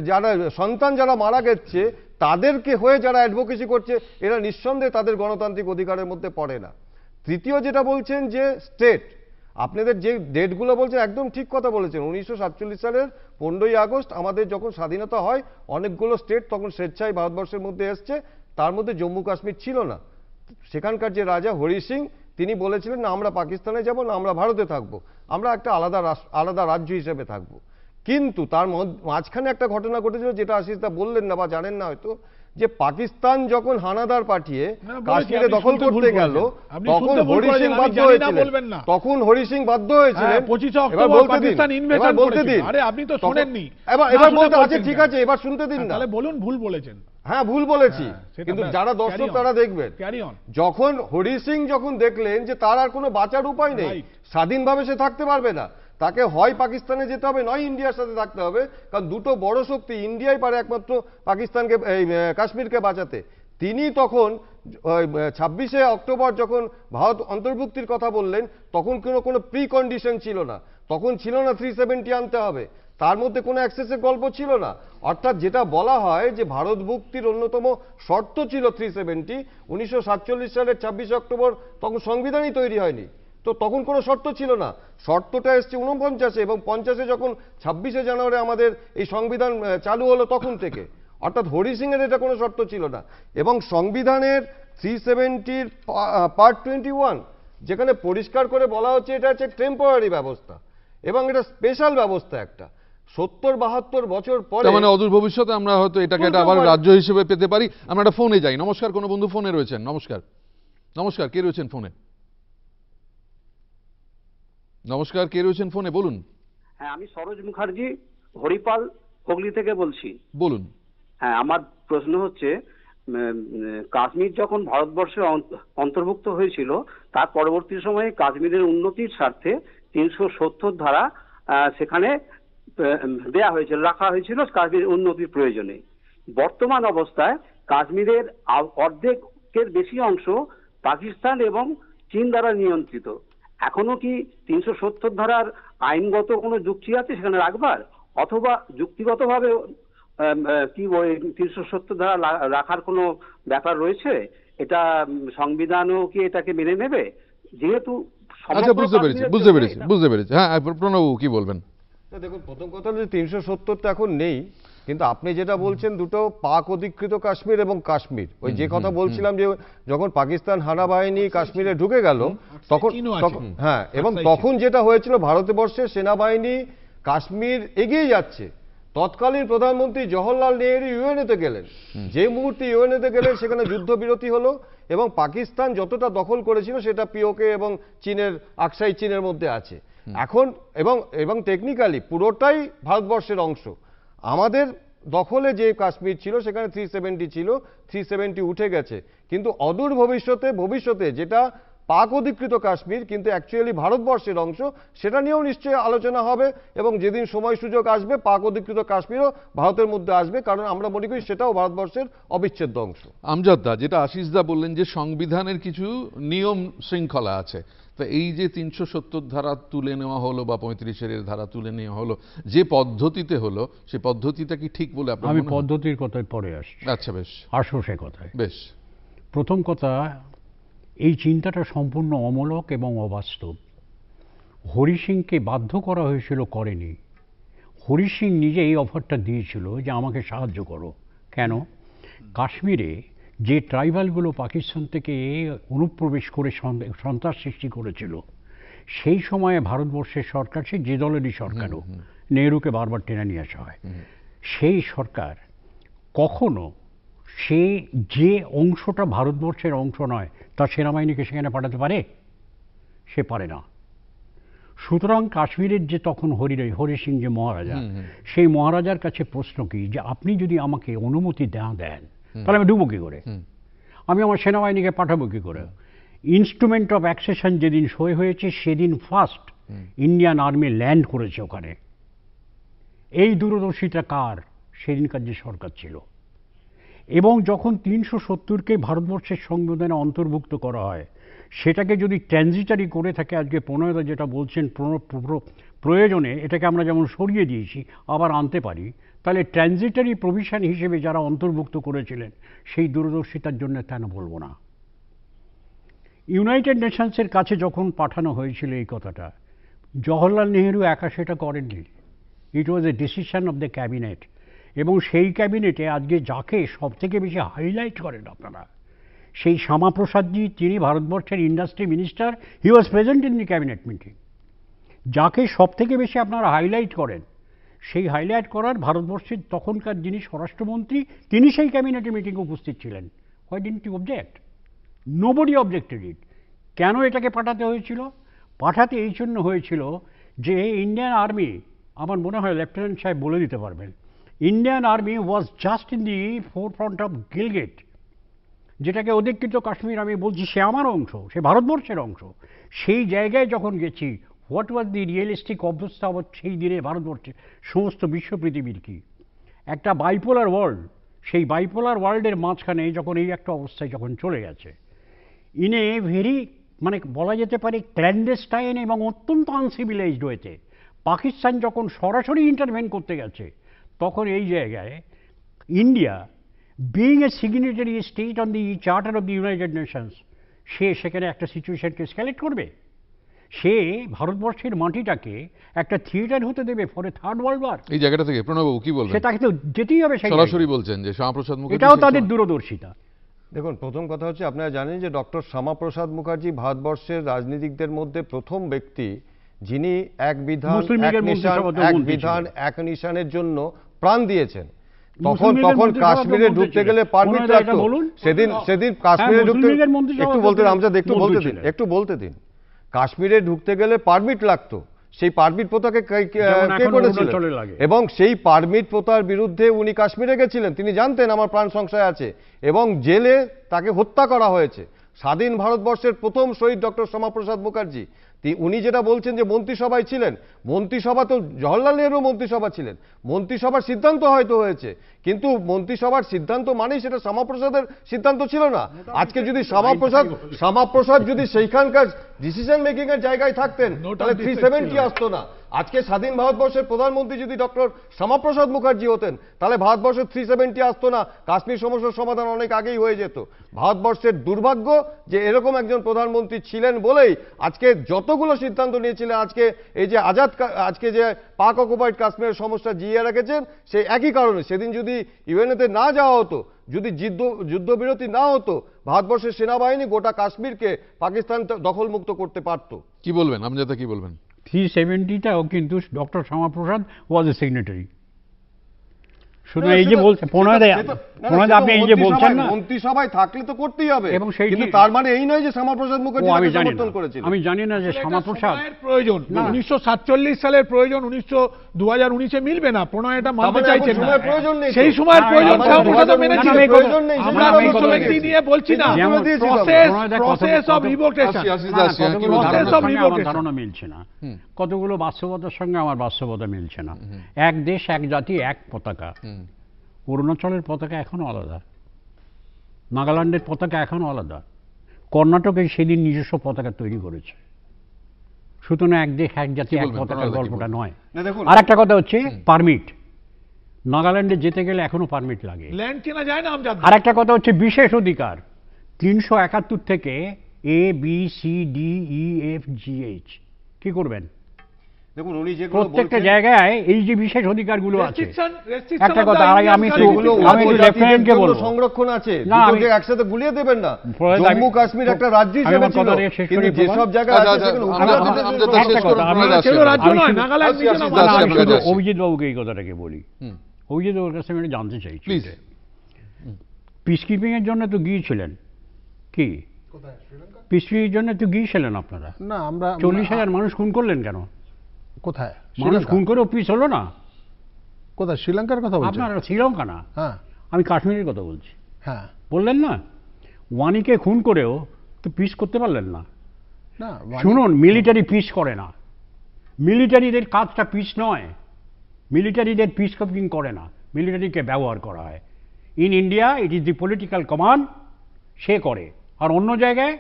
যারা সন্তান যারা মারা গেছে তাদেরকে হয়ে যারা অ্যাডভোকেসি করছে এরা নিঃসন্দেহে তাদের গণতান্ত্রিক অধিকারের মধ্যে পড়ে না তৃতীয় যেটা বলছেন যে স্টেট আপনাদের যে ডেটগুলো বলছেন একদম ঠিক কথা বলেছেন উনিশশো সালের পনেরোই আগস্ট আমাদের যখন স্বাধীনতা হয় অনেকগুলো স্টেট তখন স্বেচ্ছায় ভারতবর্ষের মধ্যে এসছে তার মধ্যে জম্মু কাশ্মীর ছিল না সেখানকার যে রাজা হরি সিং তিনি বলেছিলেন না আমরা পাকিস্তানে যাব না আমরা ভারতে থাকব আমরা একটা আলাদা আলাদা রাজ্য হিসেবে থাকবো কিন্তু তার মাঝখানে একটা ঘটনা ঘটেছিল যেটা আশিস দা বললেন না বা জানেন না হয়তো যে পাকিস্তান যখন হানাদার পাঠিয়ে কাশ্মীরে দখল করতে গেল তখন হরি সিং বাধ্য হয়েছিলেন তখন হরি সিং বাধ্য হ্যাঁ, হয়েছিলেন এবার বলতে দিন এবার বলতে দিন আরে আপনি তো শোনেননি এবার এবার বলতে আছে আচ্ছা, ঠিক আছে এবার শুনতে দিন হ্যাঁ, না তাহলে বলুন ভুল বলেছেন হ্যাঁ ভুল বলেছি হ্যাঁ, কিন্তু যারা দর্শক তারা দেখবেন যখন হরি সিং যখন দেখলেন যে তার আর কোনো বাঁচার উপায় নেই স্বাধীনভাবে সে থাকতে পারবে না তাকে হয় পাকিস্তানে যেতে হবে নয় ইন্ডিয়ার সাথে থাকতে হবে কারণ দুটো বড় শক্তি ইন্ডিয়াই পারে একমাত্র পাকিস্তানকে এই কাশ্মীরকে বাঁচাতে তিনি তখন ছাব্বিশে অক্টোবর যখন ভারত অন্তর্ভুক্তির কথা বললেন তখন কোনো কোনো প্রি কন্ডিশন ছিল না তখন ছিল না থ্রি সেভেন্টি আনতে হবে তার মধ্যে কোনো অ্যাক্সেসের গল্প ছিল না অর্থাৎ যেটা বলা হয় যে ভারত ভুক্তির অন্যতম শর্ত ছিল থ্রি সেভেন্টি উনিশশো সালের ছাব্বিশে অক্টোবর তখন সংবিধানই তৈরি হয়নি তো তখন কোনো শর্ত ছিল না শর্তটা এসছে উনপঞ্চাশে এবং পঞ্চাশে যখন ছাব্বিশে জানুয়ারি আমাদের এই সংবিধান চালু হলো তখন থেকে অর্থাৎ হরি সিংয়ের এটা কোনো শর্ত ছিল না এবং সংবিধানের থ্রি সেভেন্টির পার্ট টোয়েন্টি ওয়ান যেখানে পরিষ্কার করে বলা হচ্ছে এটা হচ্ছে টেম্পোরারি ব্যবস্থা এবং এটা স্পেশাল ব্যবস্থা একটা সত্তর বাহাত্তর বছর পরে মানে অদূর ভবিষ্যতে আমরা হয়তো এটাকে এটা আবার রাজ্য হিসেবে পেতে পারি আমরা একটা ফোনে যাই নমস্কার কোনো বন্ধু ফোনে রয়েছেন নমস্কার নমস্কার কে রয়েছেন ফোনে নমস্কার কে রয়েছেন ফোনে বলুন হ্যাঁ আমি সরোজ মুখার্জি হরিপাল হুগলি থেকে বলছি বলুন হ্যাঁ আমার প্রশ্ন হচ্ছে কাশ্মীর যখন ভারতবর্ষে অন্তর্ভুক্ত হয়েছিল তার পরবর্তী সময়ে কাশ্মীরের উন্নতির স্বার্থে তিনশো সত্তর ধারা সেখানে দেয়া হয়েছিল রাখা হয়েছিল কাশ্মীর উন্নতির প্রয়োজনে বর্তমান অবস্থায় কাশ্মীরের অর্ধেকের বেশি অংশ পাকিস্তান এবং চীন দ্বারা নিয়ন্ত্রিত এখনো কি তিনশো সত্তর ধারার আইনগত কোনো যুক্তি আছে সেখানে রাখবার অথবা যুক্তিগতভাবে কি ওই তিনশো সত্তর ধারা রাখার কোনো ব্যাপার রয়েছে এটা সংবিধানও কি এটাকে মেনে নেবে যেহেতু আচ্ছা বুঝতে পেরেছি বুঝতে পেরেছি বুঝতে পেরেছি হ্যাঁ প্রণব কি বলবেন দেখুন প্রথম কথা হলো তিনশো সত্তর তো এখন নেই কিন্তু আপনি যেটা বলছেন দুটো পাক অধিকৃত কাশ্মীর এবং কাশ্মীর ওই যে কথা বলছিলাম যে যখন পাকিস্তান হানা বাহিনী আচ্ছা, কাশ্মীরে আচ্ছা। ঢুকে গেল তখন হ্যাঁ আচ্ছা, এবং তখন যেটা হয়েছিল ভারতবর্ষের সেনাবাহিনী কাশ্মীর এগিয়ে যাচ্ছে তৎকালীন প্রধানমন্ত্রী জওহরলাল নেহরু ইউএনএতে গেলেন যে মুহূর্তে ইউএনএতে গেলেন সেখানে যুদ্ধবিরতি হলো এবং পাকিস্তান যতটা দখল করেছিল সেটা পিওকে এবং চীনের আকসাই চীনের মধ্যে আছে এখন এবং এবং টেকনিক্যালি পুরোটাই ভারতবর্ষের অংশ আমাদের দখলে যে কাশ্মীর ছিল সেখানে থ্রি সেভেন্টি ছিল থ্রি সেভেন্টি উঠে গেছে কিন্তু অদূর ভবিষ্যতে ভবিষ্যতে যেটা পাক অধিকৃত কাশ্মীর কিন্তু অ্যাকচুয়ালি ভারতবর্ষের অংশ সেটা নিয়েও নিশ্চয়ই আলোচনা হবে এবং যেদিন সময় সুযোগ আসবে পাক অধিকৃত কাশ্মীরও ভারতের মধ্যে আসবে কারণ আমরা মনে করি সেটাও ভারতবর্ষের অবিচ্ছেদ্য অংশ আমজাদ যেটা আশিস দা বললেন যে সংবিধানের কিছু নিয়ম শৃঙ্খলা আছে তো এই যে তিনশো সত্তর ধারা তুলে নেওয়া হলো বা পঁয়ত্রিশের এর ধারা তুলে নেওয়া হলো যে পদ্ধতিতে হলো সে পদ্ধতিটা কি ঠিক বলে আপনার আমি পদ্ধতির কথায় পরে আসছি আচ্ছা বেশ আসো সে কথায় বেশ প্রথম কথা এই চিন্তাটা সম্পূর্ণ অমূলক এবং অবাস্তব হরি সিংকে বাধ্য করা হয়েছিল করেনি হরি সিং নিজে এই অফারটা দিয়েছিল যে আমাকে সাহায্য করো কেন কাশ্মীরে যে ট্রাইবালগুলো পাকিস্তান থেকে অনুপ্রবেশ করে সন্ত্রাস সৃষ্টি করেছিল সেই সময়ে ভারতবর্ষের সরকার সে যে দলেরই সরকারও নেহরুকে বারবার টেনে নিয়ে আসা হয় সেই সরকার কখনো সে যে অংশটা ভারতবর্ষের অংশ নয় তার সেনাবাহিনীকে সেখানে পাঠাতে পারে সে পারে না সুতরাং কাশ্মীরের যে তখন হরি হরি সিং যে মহারাজা সেই মহারাজার কাছে প্রশ্ন কি যে আপনি যদি আমাকে অনুমতি দেওয়া দেন তাহলে আমি ডুবো কী করে আমি আমার সেনাবাহিনীকে পাঠাবো কী করে ইনস্ট্রুমেন্ট অফ অ্যাক্সেশন যেদিন সই হয়েছে সেদিন ফার্স্ট ইন্ডিয়ান আর্মি ল্যান্ড করেছে ওখানে এই দূরদর্শিতা কার সেদিনকার যে সরকার ছিল এবং যখন তিনশো সত্তরকে ভারতবর্ষের সংবিধানে অন্তর্ভুক্ত করা হয় সেটাকে যদি ট্রানজিটারি করে থাকে আজকে প্রণয়তা যেটা বলছেন প্রয়োজনে এটাকে আমরা যেমন সরিয়ে দিয়েছি আবার আনতে পারি তাহলে ট্রানজিটারি প্রভিশন হিসেবে যারা অন্তর্ভুক্ত করেছিলেন সেই দূরদর্শিতার জন্য কেন বলবো না ইউনাইটেড নেশনসের কাছে যখন পাঠানো হয়েছিল এই কথাটা জওহরলাল নেহরু একা সেটা করেননি it was a decision of the cabinet এবং সেই ক্যাবিনেটে আজকে যাকে সবথেকে বেশি হাইলাইট করেন আপনারা সেই শ্যামাপ্রসাদজি তিনি ভারতবর্ষের industry minister he was present in the cabinet meeting যাকে সবথেকে বেশি আপনারা হাইলাইট করেন সেই হাইলাইট করার ভারতবর্ষের তখনকার যিনি স্বরাষ্ট্রমন্ত্রী তিনি সেই ক্যাবিনেটের মিটিংয়ে উপস্থিত ছিলেন why didn't to object nobody objected it কেন এটাকে পাঠাতে হয়েছিল পাঠাতে এই জন্য হয়েছিল যে ইন্ডিয়ান আর্মি আমার মনে হয় লেফটেন্যান্ট সাহেব বলে দিতে পারবেন Indian army was just in the forefront of Gilgit যেটাকে অধিকৃত কাশ্মীর আমি বলছি সে আমার অংশ সে ভারতবর্ষের অংশ সেই জায়গায় যখন গেছি হোয়াট ওয়াজ দি রিয়েলিস্টিক অবস্থা সেই দিনে ভারতবর্ষে সমস্ত বিশ্ব পৃথিবীর কি একটা বাইপোলার ওয়ার্ল্ড সেই বাইপোলার ওয়ার্ল্ডের মাঝখানে যখন এই একটা অবস্থায় যখন চলে গেছে ইন এ ভেরি মানে বলা যেতে পারে ক্ল্যান্ডেস্টাইন এবং অত্যন্ত আনসিভিলাইজড হয়েছে পাকিস্তান যখন সরাসরি ইন্টারভেন করতে গেছে তখন এই জায়গায় India being a signatory state on the charter of the United Nations সে সেখানে একটা সিচুয়েশনকে স্ক্যালেক্ট করবে সে ভারতবর্ষের মাটিটাকে একটা থিয়েটার হতে দেবে ফরে থার্ড ওয়ার্ল্ড ওয়ার এই জায়গাটা থেকে প্রণব কি বলবেন তাকে তো যেতেই হবে সরাসরি বলছেন যে শ্যামাপ্রসাদ মুখার্জি এটাও তাদের দূরদর্শিতা দেখুন প্রথম কথা হচ্ছে আপনারা জানেন যে ডক্টর শ্যামাপ্রসাদ মুখার্জি ভারতবর্ষের রাজনীতিকদের মধ্যে প্রথম ব্যক্তি যিনি এক বিধান এক বিধান এক নিশানের জন্য প্রাণ দিয়েছেন তখন তখন কাশ্মীরে ঢুকতে গেলে পারমিট লাগতো সেদিন হ্যাঁ, সেদিন কাশ্মীরে ঢুকতে একটু বলতে দিন আমজাদ একটু বলতে দিন একটু বলতে দিন কাশ্মীরে ঢুকতে গেলে পারমিট লাগতো সেই পারমিট প্রথাকে কে করেছিল এবং সেই পারমিট প্রথার বিরুদ্ধে উনি কাশ্মীরে গেছিলেন তিনি জানতেন আমার প্রাণ সংশয় আছে এবং জেলে তাকে হত্যা করা হয়েছে স্বাধীন ভারতবর্ষের প্রথম শহীদ ডক্টর শ্যামাপ্রসাদ মুখার্জি উনি যেটা বলছেন যে মন্ত্রিসভায় ছিলেন মন্ত্রিসভা তো জওহরলাল নেহরু মন্ত্রিসভা ছিলেন মন্ত্রিসভার সিদ্ধান্ত হয়তো হয়েছে কিন্তু মন্ত্রিসভার সিদ্ধান্ত মানেই সেটা শ্যামাপ্রসাদের সিদ্ধান্ত ছিল না আজকে যদি শ্যামাপ্রসাদ শ্যামাপ্রসাদ যদি সেইখানকার ডিসিশন মেকিং এর জায়গায় থাকতেন তাহলে থ্রি সেভেন্টি আসতো না আজকে স্বাধীন ভারতবর্ষের প্রধানমন্ত্রী যদি ডক্টর শ্যামাপ্রসাদ মুখার্জি হতেন তাহলে ভারতবর্ষের থ্রি সেভেন্টি আসতো না কাশ্মীর সমস্যার সমাধান অনেক আগেই হয়ে যেত ভারতবর্ষের দুর্ভাগ্য যে এরকম একজন প্রধানমন্ত্রী ছিলেন বলেই আজকে যতগুলো সিদ্ধান্ত নিয়েছিলেন আজকে এই যে আজাদ আজকে যে পাক অকুপাইড কাশ্মীরের সমস্যা জিয়ে রেখেছেন সেই একই কারণে সেদিন যদি ইউএনএতে না যাওয়া হতো যদি যুদ্ধ যুদ্ধবিরতি না হতো ভারতবর্ষের সেনাবাহিনী গোটা কাশ্মীরকে পাকিস্তান দখলমুক্ত করতে পারত কি বলবেন যাতে কি বলবেন থ্রি সেভেন্টিটাও কিন্তু doctor Shyamaprasad was a secretary শুধু এই যে আপনি এই যে বলছেন মন্ত্রিসভায় থাকলে তো করতেই হবে এবং সেই কিন্তু তার মানে এই নয় যে শ্যামাপ্রসাদ মুখার্জি করেছিল আমি জানি না যে শ্যামাপ্রসাদ প্রয়োজন উনিশশো সালের প্রয়োজন উনিশশো দু হাজার উনিশে মিলবে না প্রণয় এটা মানতে সেই সময়ের প্রয়োজন শ্যামাপ্রসাদ আমরা ব্যক্তি নিয়ে বলছি না প্রসেস অফ রিভোকেশন ধারণা মিলছে না কতগুলো বাস্তবতার সঙ্গে আমার বাস্তবতা মিলছে না এক দেশ এক জাতি এক পতাকা অরুণাচলের পতাকা এখনও আলাদা নাগাল্যান্ডের পতাকা এখনও আলাদা কর্ণাটকে সেদিন নিজস্ব পতাকা তৈরি করেছে সুতরাং এক দেশ এক জাতি এক পতাকার গল্পটা নয় আর একটা কথা হচ্ছে পারমিট নাগাল্যান্ডে যেতে গেলে এখনো পারমিট লাগে ল্যান্ড কেনা যায় না আর একটা কথা হচ্ছে বিশেষ অধিকার তিনশো একাত্তর থেকে A B C D E F G H কী করবেন দেখুন উনি প্রত্যেকটা জায়গায় এই যে বিশেষ আছে সংরক্ষণ আছে একসাথে গুলিয়ে দেবেন না জম্মু কাশ্মীর একটা আচ্ছা, আচ্ছা, আচ্ছা, রাজ্য হিসেবে ছিল কিন্তু জায়গা আছে অভিজিৎ বাবুকে এই কথাটাকে বলি অভিজিৎ বাবুর কাছে আমি জানতে চাই প্লিজ পিস কিপিং এর জন্য তো গিয়েছিলেন কি পিস এর জন্য তো গিয়েছিলেন আপনারা না আমরা চল্লিশ হাজার মানুষ খুন করলেন কেন কোথায় মানুষ খুন করে পিস হলো না কোথায় শ্রীলঙ্কার কথা বলছেন আপনার শ্রীলঙ্কা না হ্যাঁ আমি কাশ্মীরের কথা বলছি হ্যাঁ বললেন না ওয়ানিকে খুন করেও তো পিস করতে পারলেন না না শুনুন মিলিটারি পিস করে না মিলিটারিদের কাজটা পিস নয় মিলিটারিদের পিস কিপিং করে না মিলিটারিকে ব্যবহার করা হয় in India it is the political command সে করে আর অন্য জায়গায়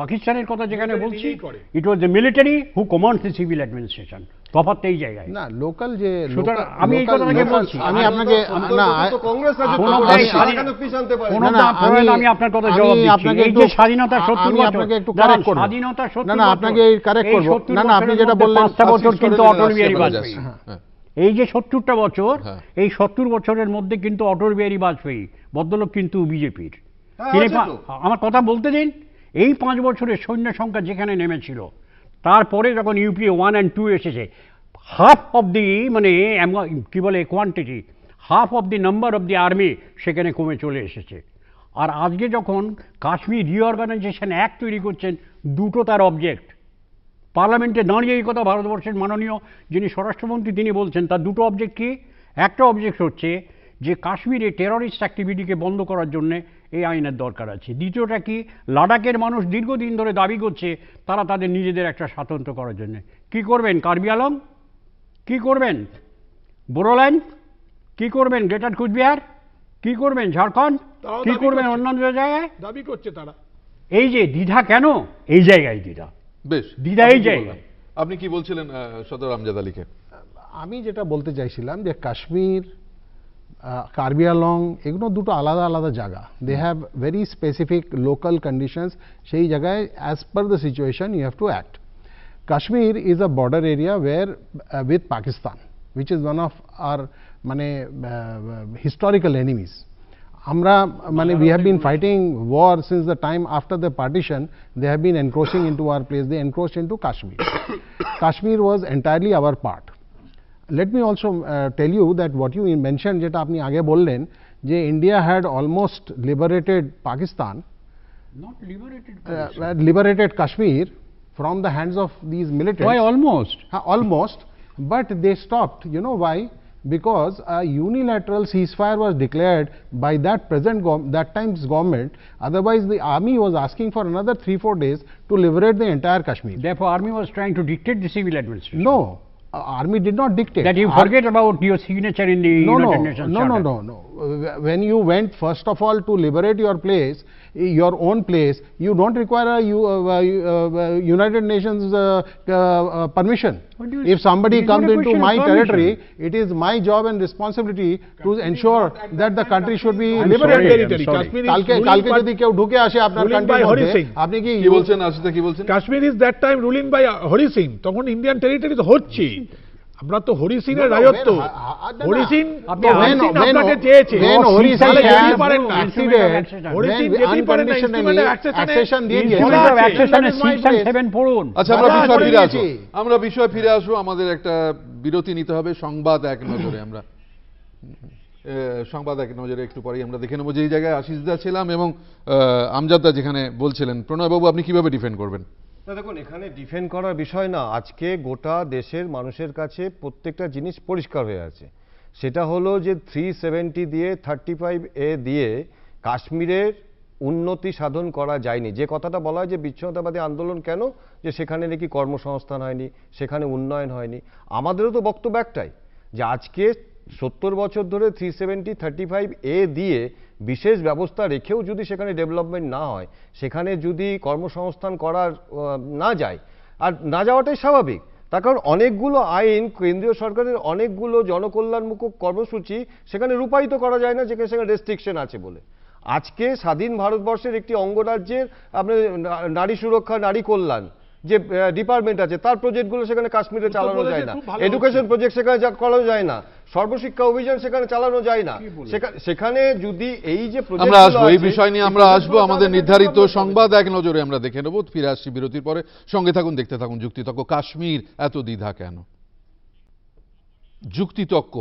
পাকিস্তানের কথা যেখানে বলছি it was the military who command the civil administration এই জায়গায় না লোকাল যে আমি এই বলছি আমি আপনাকে আমি আপনার কথা জবাব এই যে স্বাধীনতা আপনাকে একটু কারেক্ট করব স্বাধীনতা না না আপনাকে কারেক্ট করব না না আপনি যেটা বললেন 5 বছর কিন্তু অটল বিহারী বাজপেয়ী হ্যাঁ, হ্যাঁ। এই যে সত্তরটা বছর হ্যাঁ। এই সত্তর বছরের মধ্যে কিন্তু অটল বিহারী বাজপেয়ী ভদ্রলোক কিন্তু বিজেপির আমার কথা বলতে দিন এই পাঁচ বছরের সৈন্য সংখ্যা যেখানে নেমেছিল তারপরে যখন ইউপিএ ওয়ান অ্যান্ড টু এসেছে হাফ অফ দি মানে কী বলে quantity half of the number of the army সেখানে কমে চলে এসেছে আর আজকে যখন কাশ্মীর রিঅর্গানাইজেশন অ্যাক্ট তৈরি করছেন দুটো তার অবজেক্ট পার্লামেন্টে দাঁড়িয়ে এই কথা ভারতবর্ষের মাননীয় যিনি স্বরাষ্ট্রমন্ত্রী তিনি বলছেন তার দুটো অবজেক্ট কি একটা অবজেক্ট হচ্ছে যে কাশ্মীরে টেররিস্ট অ্যাক্টিভিটিকে বন্ধ করার জন্যে এই আইনের দরকার আছে দ্বিতীয়টা কি লাডাখের মানুষ দীর্ঘদিন ধরে দাবি করছে তারা তাদের নিজেদের একটা স্বাতন্ত্র করার জন্য কি করবেন কার্বি আলং কী করবেন বোরোল্যান্ড কি করবেন গ্রেটার কুচবিহার কি করবেন ঝাড়খণ্ড কি করবেন অন্যান্য জায়গায় দাবি করছে তারা এই যে দ্বিধা কেন এই জায়গায় দ্বিধা বেশ দ্বিধা এই জায়গায় আপনি কি বলছিলেন সদর আমজাদ আলীকে আমি যেটা বলতে চাইছিলাম যে কাশ্মীর কার্বি আলং এগুলো দুটো আলাদা আলাদা জায়গা they have very specific local conditions সেই জায়গায় as per the situation you have to act Kashmir is a border area where uh, with Pakistan, which is one of our mane, uh, uh historical enemies. we have been fighting war since the time after the partition. They have been encroaching into our place. They encroached into Kashmir. Kashmir was entirely our part let me also uh, tell you that what you mentioned যেটা আপনি আগে বললেন যে India had almost liberated Pakistan, not liberated uh, uh liberated Kashmir from the hands of these militants. Why almost? Uh, almost, but they stopped. You know why? because a unilateral ceasefire was declared by that present that time's government otherwise the army was asking for another 3 4 days to liberate the entire kashmir therefore army was trying to dictate the civil administration no army did not dictate. That you forget Ar about your signature in the no, United no, Nations No, Charter. no, no, no when you went first of all to liberate your place, your own place, you don't require a U, uh, uh, uh, uh United Nations uh, uh permission. if somebody comes into my territory, it is my job and responsibility to ensure that the country should be liberated. কালকে যদি কেউ ঢুকে আসে আপনার আপনি কি বলছেন Kashmir is that time ruling by আমরা তো হরি সিং হ্যাঁ, হ্যাঁ, হ্যাঁ, এর রায়ত্ব হরি সিং আপনাকে চেয়েছে আমরা বিষয় ফিরে আসবো আমরা ফিরে আসবো আমাদের একটা বিরতি নিতে হবে সংবাদ এক নজরে আমরা সংবাদ এক নজরে একটু পরেই আমরা দেখে নেবো যে জায়গায় আশিসদা ছিলাম এবং আমজাদদা যেখানে বলছিলেন প্রণয়বাবু আপনি কিভাবে ডিফেন্ড করবেন না দেখুন এখানে ডিফেন্ড করার বিষয় না আজকে গোটা দেশের মানুষের কাছে প্রত্যেকটা জিনিস পরিষ্কার হয়ে আছে সেটা হলো যে থ্রি সেভেন্টি দিয়ে থার্টি ফাইভ এ দিয়ে কাশ্মীরের উন্নতি সাধন করা যায়নি যে কথাটা বলা হয় যে বিচ্ছিন্নতাবাদী আন্দোলন কেন যে সেখানে নাকি কর্মসংস্থান হয়নি সেখানে উন্নয়ন হয়নি আমাদেরও তো বক্তব্য একটাই যে আজকে সত্তর বছর ধরে three seventy thirty five A দিয়ে বিশেষ ব্যবস্থা রেখেও যদি সেখানে ডেভেলপমেন্ট না হয় সেখানে যদি কর্মসংস্থান করার না যায় আর না যাওয়াটাই স্বাভাবিক তার কারণ অনেকগুলো আইন কেন্দ্রীয় সরকারের অনেকগুলো জনকল্যাণমুখক কর্মসূচি সেখানে রূপায়িত করা যায় না যেখানে সেখানে রেস্ট্রিকশন আছে বলে আজকে স্বাধীন ভারতবর্ষের একটি অঙ্গরাজ্যের আপনার নারী সুরক্ষা নারী কল্যাণ যে ডিপার্টমেন্ট আছে তার প্রজেক্টগুলো সেখানে কাশ্মীরে চালানো যায় না এডুকেশন প্রজেক্ট সেখানে করা যায় না সর্বশিক্ষা অভিযান সেখানে চালানো যায় না সেখানে যদি এই যে আমরা আসবো এই বিষয় নিয়ে আমরা আসবো আমাদের নির্ধারিত সংবাদ এক নজরে আমরা দেখে নেব ফিরে আসছি বিরতির পরে সঙ্গে থাকুন দেখতে থাকুন যুক্তিতক্ক কাশ্মীর এত দ্বিধা কেন যুক্তিতক্ক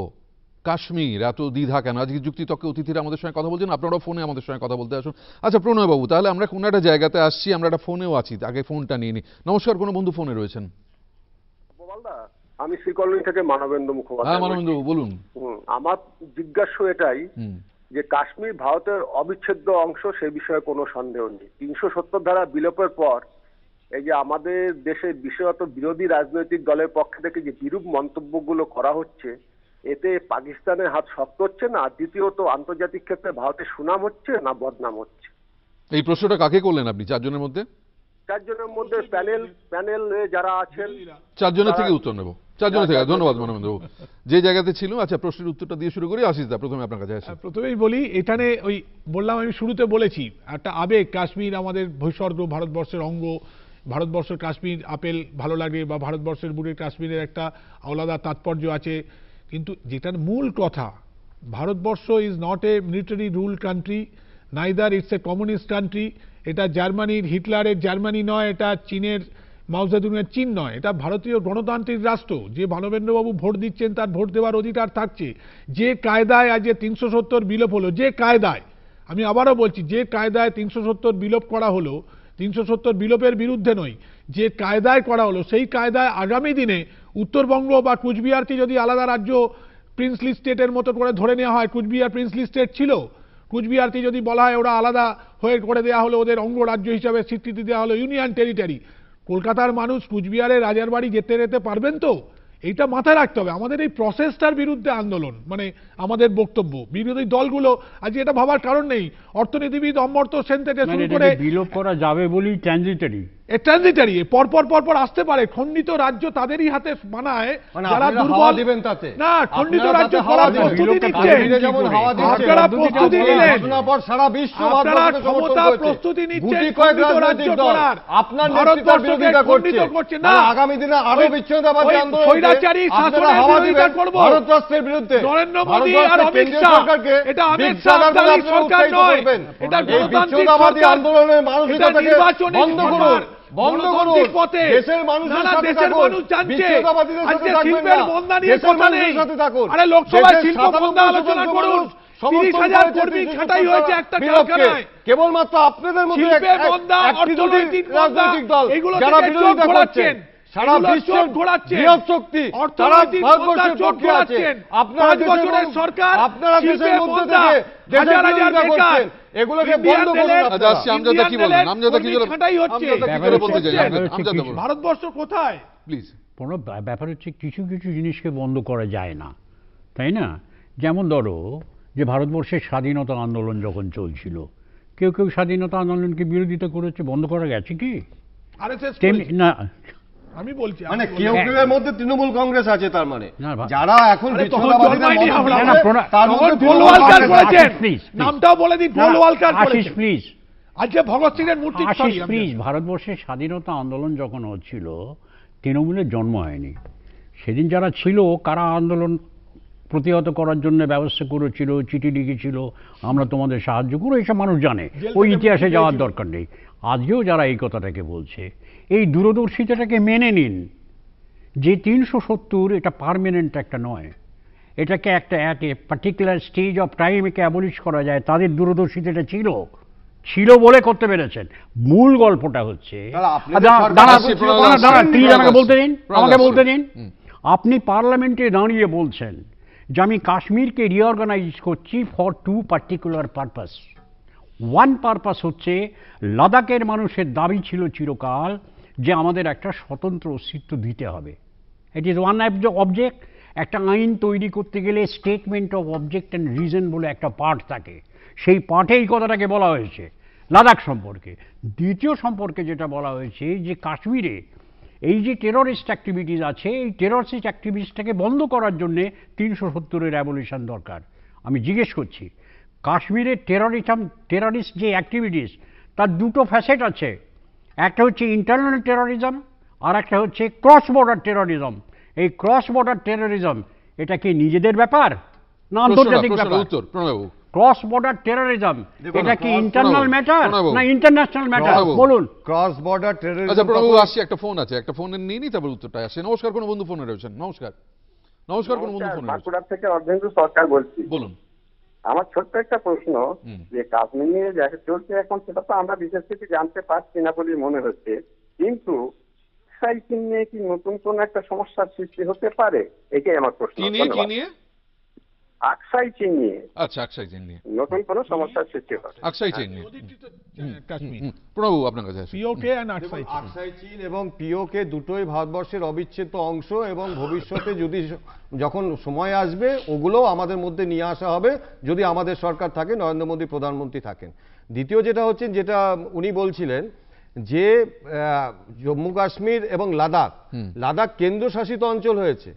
কাশ্মীর এত দ্বিধা কেন আজকে যুক্তিতকে অতিথিরা আমাদের সঙ্গে কথা বলছেন আপনারাও ফোনে আমাদের সঙ্গে কথা বলতে আসুন আচ্ছা প্রণয়বাবু তাহলে আমরা কোনো একটা জায়গাতে আসছি আমরা একটা ফোনেও আছি আগে ফোনটা নিয়ে নিই নমস্কার কোনো বন্ধু ফোনে রয়েছেন আমি শ্রীকলনি থেকে মানবেন্দ্র মুখোপাধ্যায় হ্যাঁ, বলুন আমার জিজ্ঞাসা এটাই যে কাশ্মীর ভারতের অবিচ্ছেদ্য অংশ সে বিষয়ে কোনো সন্দেহ নেই তিনশো সত্তর ধারা বিলোপের পর এই যে আমাদের দেশে বিশেষত বিরোধী রাজনৈতিক দলের পক্ষ থেকে যে বিরূপ মন্তব্যগুলো করা হচ্ছে এতে পাকিস্তানের হাত শক্ত হচ্ছে না দ্বিতীয়ত আন্তর্জাতিক ক্ষেত্রে ভারতের সুনাম হচ্ছে না বদনাম হচ্ছে এই প্রশ্নটা কাকে করলেন আপনি চারজনের মধ্যে চারজনের মধ্যে প্যানেল প্যানেল যারা আছেন চারজনের থেকে উত্তর নেব চারজনের থেকে ধন্যবাদ মানবেন্দ্র যে জায়গাতে ছিল আচ্ছা প্রশ্নের উত্তরটা দিয়ে শুরু করি আশিস দা প্রথমে আপনার কাছে আসি হ্যাঁ, প্রথমেই বলি এখানে ওই বললাম আমি শুরুতে বলেছি একটা আবেগ কাশ্মীর আমাদের ভৈস্বর্গ ভারতবর্ষের অঙ্গ ভারতবর্ষের কাশ্মীর আপেল ভালো লাগে বা ভারতবর্ষের বুড়ে কাশ্মীরের একটা আলাদা তাৎপর্য আছে কিন্তু যেটার মূল কথা Bharatvarsha is not a military rule country neither it's a communist country এটা জার্মানির হিটলারের জার্মানি নয় এটা চীনের মাউজাদুনের চীন নয় এটা ভারতীয় গণতান্ত্রিক রাষ্ট্র যে বানবেন্দ্রবাবু ভোট দিচ্ছেন তার ভোট দেওয়ার অধিকার থাকছে যে কায়দায় আজ যে তিনশো সত্তর বিলোপ হলো যে কায়দায় আমি আবারও বলছি যে কায়দায় তিনশো সত্তর বিলোপ করা হলো তিনশো সত্তর বিলোপের বিরুদ্ধে নয় যে কায়দায় করা হলো সেই কায়দায় আগামী দিনে উত্তরবঙ্গ বা কুচবিহারকে যদি আলাদা রাজ্য প্রিন্সলি স্টেটের মতো করে ধরে নেওয়া হয় কুচবিহার প্রিন্সলি স্টেট ছিল কুচবিহারকে যদি বলা হয় ওরা আলাদা হয়ে করে দেওয়া হলো ওদের অঙ্গরাজ্য হিসাবে স্বীকৃতি দেওয়া হলো ইউনিয়ন টেরিটারি কলকাতার মানুষ কুচবিহারে রাজার বাড়ি যেতে যেতে পারবেন তো এইটা মাথায় রাখতে হবে আমাদের এই প্রসেসটার বিরুদ্ধে আন্দোলন মানে আমাদের বক্তব্য বিরোধী দলগুলো আজ এটা ভাবার কারণ নেই অর্থনীতিবিদ অমর্ত সেন থেকে শুরু করে বিলোপ করা যাবে বলেই ট্রানজিটারি ট্রানজিটারি পরপর পরপর আসতে পারে খণ্ডিত রাজ্য তাদেরই হাতে বানায় মানে যারা দুর্বল দিবেন তাতে না খণ্ডিত রাজ্য করা প্রস্তুতি নিচ্ছে আপনারা প্রস্তুতি নিলেন সারা বিশ্ব আপনারা ক্ষমতা প্রস্তুতি নিচ্ছে খণ্ডিত রাজ্য করার আপনার ভারতবর্ষকে খণ্ডিত করছে না আগামী দিনে আরো বিচ্ছিন্নতাবাদী আন্দোলন স্বৈরাচারী শাসন বিরোধিতা করব ভারতবর্ষের বিরুদ্ধে নরেন্দ্র মোদী আর অমিত শাহ এটা অমিত শাহ সরকার নয় করবেন আন্দোলনের মানসিকতাকে বন্ধ করুন বন্ধ করুন দেশের মানুষের সাথে থাকুন দেশের মানুষের সাথে থাকুন আরে লোকসভায় শিল্প আলোচনা করুন কেবলমাত্র আপনাদের মধ্যে রাজনৈতিক দল যারা বিরোধিতা করছেন সারা ঘোরাচ্ছে বৃহৎ শক্তি আপনারা বছরের সরকার আপনারা দেশের মধ্যে ভারতবর্ষ কোথায় প্লিজ ব্যাপার হচ্ছে কিছু কিছু জিনিসকে বন্ধ করা যায় না তাই না যেমন ধরো যে ভারতবর্ষের স্বাধীনতা আন্দোলন যখন চলছিল কেউ কেউ স্বাধীনতা আন্দোলনকে বিরোধিতা করেছে বন্ধ করা গেছে কি না আমি বলছি মানে কেউ হ্যাঁ। কেউ এর মধ্যে তৃণমূল কংগ্রেস আছে তার মানে যারা এখন নামটাও বলে দিন আশিস প্লিজ আজকে ভগৎ সিং এর মূর্তি আশিস প্লিজ ভারতবর্ষের স্বাধীনতা আন্দোলন যখন হচ্ছিল তৃণমূলের জন্ম হয়নি সেদিন যারা ছিল কারা আন্দোলন প্রতিহত করার জন্য ব্যবস্থা করেছিল চিঠি লিখেছিল আমরা তোমাদের সাহায্য করো এইসব মানুষ জানে ওই ইতিহাসে যাওয়ার দরকার নেই আজকেও যারা এই কথাটাকে বলছে এই দূরদর্শিতাটাকে মেনে নিন যে তিনশো সত্তর এটা পারমানেন্ট একটা নয় এটাকে একটা at a particular stage of টাইমকে অ্যাবলিশ করা যায় তাদের দূরদর্শিতাটা ছিল ছিল বলে করতে পেরেছেন মূল গল্পটা হচ্ছে আচ্ছা, বলতে দিন আমাকে বলতে দিন আপনি পার্লামেন্টে দাঁড়িয়ে বলছেন যে আমি কাশ্মীরকে রিঅর্গানাইজ করছি for two particular purpose one purpose হচ্ছে লাদাখের মানুষের দাবি ছিল চিরকাল যে আমাদের একটা স্বতন্ত্র অস্তিত্ব দিতে হবে it is one of object একটা আইন তৈরি করতে গেলে statement of object and reason বলে একটা পার্ট থাকে সেই পার্টে এই কথাটাকে বলা হয়েছে লাদাখ সম্পর্কে দ্বিতীয় সম্পর্কে যেটা বলা হয়েছে যে কাশ্মীরে এই যে টেররিস্ট অ্যাক্টিভিটিস আছে এই টেররিস্ট অ্যাক্টিভিটিসটাকে বন্ধ করার জন্যে তিনশো সত্তরের অ্যাবলিউশন দরকার আমি জিজ্ঞেস করছি কাশ্মীরে টেররিজম টেররিস্ট যে অ্যাক্টিভিটিস তার দুটো ফ্যাসেট আছে একটা হচ্ছে ইন্টারনাল টেরোরিজম আর একটা হচ্ছে ক্রস বর্ডার টেরোরিজম এই ক্রস বর্ডার টেরোরিজম এটা কি নিজেদের ব্যাপার না আন্তর্জাতিক ব্যাপার উত্তর প্রণয়বাবু ক্রস বর্ডার টেরোরিজম এটা কি ইন্টারনাল ম্যাটার না ইন্টারন্যাশনাল ম্যাটার বলুন ক্রস বর্ডার টেরোরিজম আচ্ছা প্রভু আসছি একটা ফোন আছে একটা ফোন নিয়ে নি তারপর উত্তরটা আসে নমস্কার কোন বন্ধু ফোনে রয়েছেন নমস্কার নমস্কার কোন বন্ধু ফোনে বাঁকুড়া থেকে অর্ধেন্দু সরকার বলছি বলুন আমার ছোট্ট একটা প্রশ্ন যে কাশ্মীর নিয়ে যা চলছে এখন সেটা তো আমরা বিশেষ কিছু জানতে পারছি না বলে মনে হচ্ছে কিন্তু সাইকেল নিয়ে কি নতুন কোন একটা সমস্যার সৃষ্টি হতে পারে এটাই আমার প্রশ্ন আকসাই চীন নিয়ে দুটোই ভারতবর্ষের অবিচ্ছেদ্য অংশ এবং ভবিষ্যতে যদি যখন সময় আসবে ওগুলো আমাদের মধ্যে নিয়ে আসা হবে যদি আমাদের সরকার থাকে নরেন্দ্র মোদী প্রধানমন্ত্রী থাকেন দ্বিতীয় যেটা হচ্ছেন যেটা উনি বলছিলেন যে জম্মু কাশ্মীর এবং লাদাখ লাদাখ কেন্দ্রশাসিত অঞ্চল হয়েছে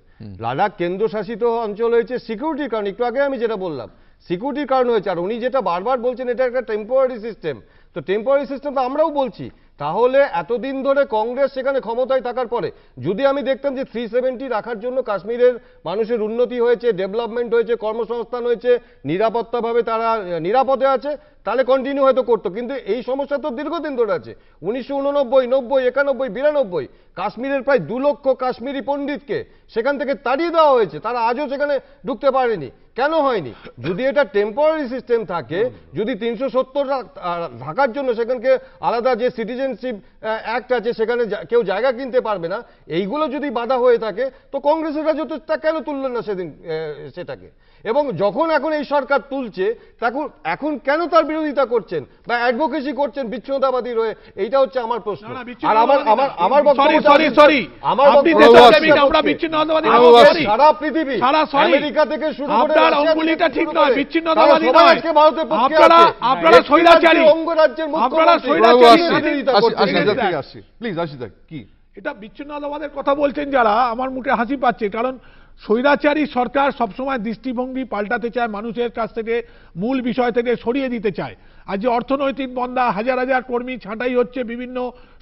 লাদাখ কেন্দ্রশাসিত অঞ্চল হয়েছে সিকিউরিটির কারণ একটু আগে আমি যেটা বললাম সিকিউরিটির কারণ হয়েছে আর উনি যেটা বারবার বলছেন এটা একটা টেম্পোরারি সিস্টেম তো টেম্পোরারি সিস্টেম তো আমরাও বলছি তাহলে এতদিন ধরে কংগ্রেস সেখানে ক্ষমতায় থাকার পরে যদি আমি দেখতাম যে থ্রি সেভেন্টি রাখার জন্য কাশ্মীরের মানুষের উন্নতি হয়েছে ডেভেলপমেন্ট হয়েছে কর্মসংস্থান হয়েছে নিরাপত্তাভাবে তারা নিরাপদে আছে তাহলে কন্টিনিউ হয়তো করতো কিন্তু এই সমস্যা তো দীর্ঘদিন ধরে আছে উনিশশো উননব্বই নব্বই একানব্বই বিরানব্বই কাশ্মীরের প্রায় দু লক্ষ কাশ্মীরি পণ্ডিতকে সেখান থেকে তাড়িয়ে দেওয়া হয়েছে তারা আজও সেখানে ঢুকতে পারেনি কেন হয়নি যদি এটা টেম্পোরারি সিস্টেম থাকে যদি তিনশো সত্তর থাকার জন্য সেখানকে আলাদা যে সিটিজেনশিপ অ্যাক্ট আছে সেখানে কেউ জায়গা কিনতে পারবে না এইগুলো যদি বাধা হয়ে থাকে তো কংগ্রেসেরা যতটা কেন তুললেন না সেদিন সেটাকে এবং যখন এখন এই সরকার তুলছে তখন এখন কেন তার বিরোধিতা করছেন বা অ্যাডভোকেসি করছেন বিচ্ছিন্নতাবাদী রয়ে এইটা হচ্ছে আমার প্রশ্ন আর আমার আমার আমার বক্তব্য সরি সরি আমার আমি আমরা বিচ্ছিন্নতাবাদী সারা পৃথিবী সারা সরি আমেরিকা থেকে শুরু করে আপনার অঙ্গুলিটা ঠিক নয় বিচ্ছিন্নতাবাদী নয় আজকে ভারতে পক্ষে আপনারা আপনারা স্বৈরাচারী অঙ্গরাজ্যের আপনারা আসি মুখ্যমন্ত্রী প্লিজ আসি কি এটা বিচ্ছিন্নতাবাদের কথা বলছেন যারা আমার মুখে হাসি পাচ্ছে কারণ স্বৈরাচারী সরকার সবসময় দৃষ্টিভঙ্গি পাল্টাতে চায় মানুষের কাছ থেকে মূল বিষয় থেকে সরিয়ে দিতে চায় আজ যে অর্থনৈতিক বন্ধা হাজার হাজার কর্মী ছাঁটাই হচ্ছে বিভিন্ন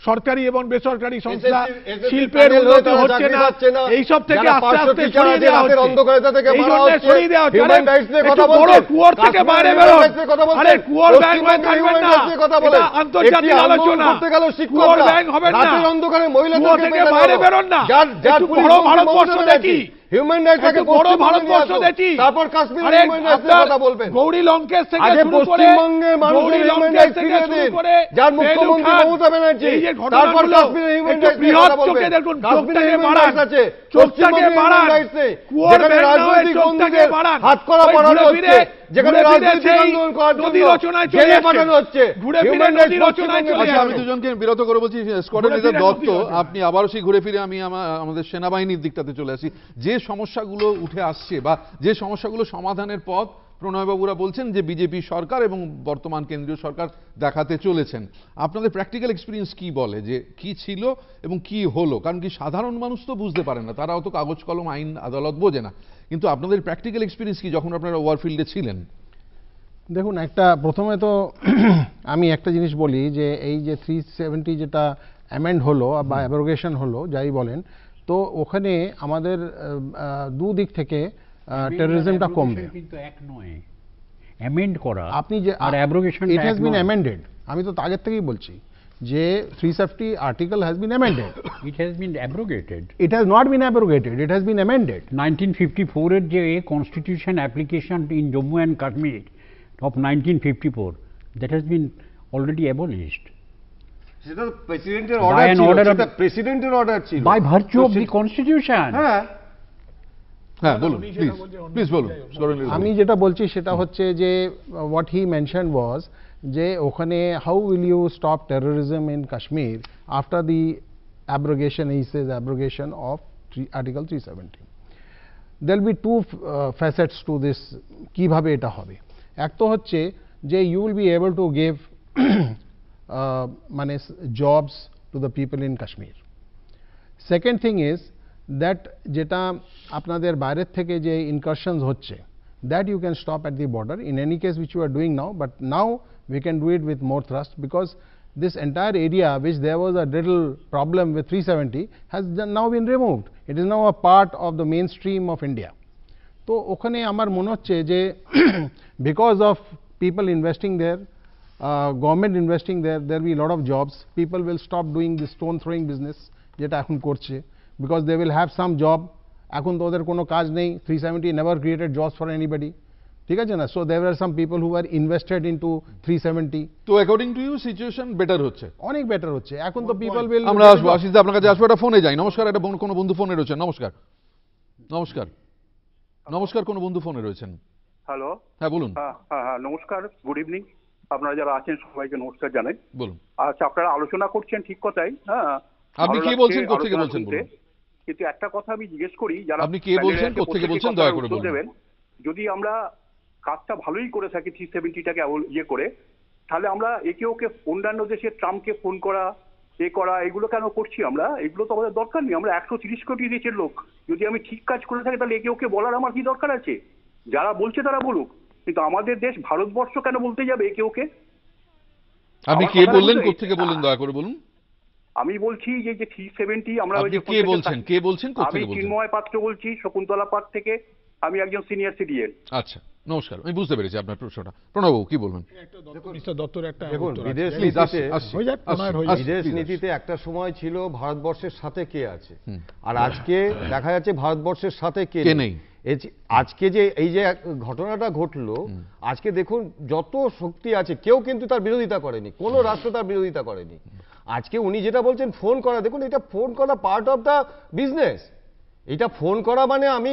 সরকারি এবং বেসরকারি সংস্থা শিল্পের উন্নতি হচ্ছে না এইসব থেকে আস্তে আস্তে সরিয়ে দেওয়া হচ্ছে এই সরিয়ে দেওয়া হচ্ছে বড় কুয়োর থেকে বাইরে আরে কুয়োর ব্যাংক থাকবেন না এটা আন্তর্জাতিক আলোচনা কুয়োর ব্যাংক না থেকে বাইরে বেরোন না বড় ভারতবর্ষ দেখি হিউম্যান রাইটস আগে বড় ভারতবর্ষ দেখি তারপর কাশ্মীর হিউম্যান রাইটস কথা বলবেন গৌরী লঙ্কেশ থেকে শুরু করে পশ্চিমবঙ্গে মানুষের হিউম্যান রাইটস ফিরিয়ে দিন যার মুখ্যমন্ত্রী মমতা ব্যানার্জি তারপর কাশ্মীর হিউম্যান রাইটস নিয়ে কথা বলবেন কাশ্মীর হিউম্যান রাইটস আছে পশ্চিমবঙ্গে হিউম্যান রাইটস নেই যেখানে রাজনৈতিক বন্দীদের হাত করা পড়ানো হচ্ছে যেখানে আমি দুজনকে বিরত করে বলছি দত্ত আপনি আবারও সেই ঘুরে ফিরে আমি আমাদের সেনাবাহিনীর দিকটাতে চলে আসি যে সমস্যাগুলো উঠে আসছে বা যে সমস্যাগুলো সমাধানের পথ প্রণয়বাবুরা বলছেন যে বিজেপি সরকার এবং বর্তমান কেন্দ্রীয় সরকার দেখাতে চলেছেন আপনাদের প্র্যাকটিক্যাল এক্সপিরিয়েন্স কি বলে যে কি ছিল এবং কি হলো কারণ কি সাধারণ মানুষ তো বুঝতে পারে না তারা অত কাগজ কলম আইন আদালত বোঝে না কিন্তু আপনাদের প্র্যাকটিক্যাল এক্সপিরিয়েন্স কি যখন আপনারা ওয়ারফিল্ডে ছিলেন দেখুন একটা প্রথমে তো আমি একটা জিনিস বলি যে এই যে থ্রি সেভেন্টি যেটা অ্যামেন্ড হলো বা অ্যাবরোগেশন হলো যাই বলেন তো ওখানে আমাদের দুদিক থেকে টেরোরিজমটা কমবে এক নয় অ্যামেন্ড করা আপনি যে আর ইট হ্যাজ বিন অ্যামেন্ডেড আমি তো আগের থেকেই বলছি J350 article has been amended. It has been abrogated. It has not been abrogated. It has been amended. 1954 এর যে constitution application in Jammu and Kashmir of 1954 that has been already abolished. সেটা প্রেসিডেন্টের order ছিল সেটা প্রেসিডেন্টের order ছিল by virtue of the constitution হ্যাঁ হ্যাঁ বলুন প্লিজ প্লিজ বলুন আমি যেটা বলছি সেটা হচ্ছে যে হোয়াট হি মেনশন ওয়াজ যে ওখানে how will you stop terrorism in Kashmir after the abrogation he says abrogation of three, article 370 there will be two uh, facets to this কিভাবে এটা হবে এক তো হচ্ছে যে you will be able to give মানে jobs to the people in Kashmir second thing is that যেটা আপনাদের বাইরের থেকে যে ইনকারশনস হচ্ছে that you can stop at the border in any case which you are doing now but now we can do it with more thrust because this entire area which there was a little problem with 370 has now been removed. It is now a part of the mainstream of India. তো ওখানে আমার মনে হচ্ছে যে because of people investing their government investing their there be lot of jobs people will stop doing the stone throwing business যেটা এখন করছে because they will have some job এখন তো ওদের কোনো কাজ নেই three seventy never created jobs for anybody ঠিক আছে না so there are some people who are invested in to three seventy তো according to you situation better হচ্ছে অনেক বেটার হচ্ছে এখন তো পিপল বিল আমরা আসবো আশিস দা আপনার কাছে আসবো একটা ফোনে যাই নমস্কার একটা বোন কোনো বন্ধু ফোনে রয়েছেন নমস্কার নমস্কার নমস্কার কোনো বন্ধু ফোনে রয়েছেন হ্যালো হ্যাঁ বলুন হ্যাঁ, হ্যাঁ, হ্যাঁ নমস্কার গুড ইভিনিং আপনারা যারা আছেন সবাইকে নমস্কার জানাই বলুন আচ্ছা আপনারা আলোচনা করছেন ঠিক কথাই হ্যাঁ আপনি কি বলছেন কোথা থেকে বলছেন বলুন কিন্তু একটা কথা আমি জিজ্ঞেস করি যারা আপনি কে বলছেন কোথা থেকে বলছেন দয়া করে বলুন যদি আমরা কাজটা ভালোই করে থাকে থ্রি সেভেন্টিটাকে ইয়ে করে তাহলে আমরা একে ওকে অন্যান্য দেশে ট্রাম্পকে ফোন করা এ করা এগুলো কেন করছি আমরা এগুলো তো আমাদের দরকার নেই আমরা একশো তিরিশ কোটি দেশের লোক যদি আমি ঠিক কাজ করে থাকি তাহলে একে ওকে বলার আমার কি দরকার আছে যারা বলছে তারা বলুক কিন্তু আমাদের দেশ ভারতবর্ষ কেন বলতে যাবে একে ওকে আপনি কে বললেন কোথেকে বললেন দয়া করে বলুন আমি বলছি যে যে থ্রি সেভেন্টি আমরা কে বলছেন কে বলছেন আমি চিন্ময় পাত্র বলছি শকুন্তলা পার্ক থেকে আমি একজন সিনিয়র সিটিজেন আচ্ছা নমস্কার আমি বুঝতে পেরেছি আপনার প্রশ্নটা প্রণববাবু কি বলবেন বিদেশ নীতিতে একটা সময় ছিল ভারতবর্ষের সাথে কে আছে আর আজকে দেখা যাচ্ছে ভারতবর্ষের সাথে কে নেই আজকে যে এই যে ঘটনাটা ঘটলো আজকে দেখুন যত শক্তি আছে কেউ কিন্তু তার বিরোধিতা করেনি কোনো রাষ্ট্র তার বিরোধিতা করেনি আজকে উনি যেটা বলছেন ফোন করা দেখুন এটা ফোন করা পার্ট অফ দ্য বিজনেস এটা ফোন করা মানে আমি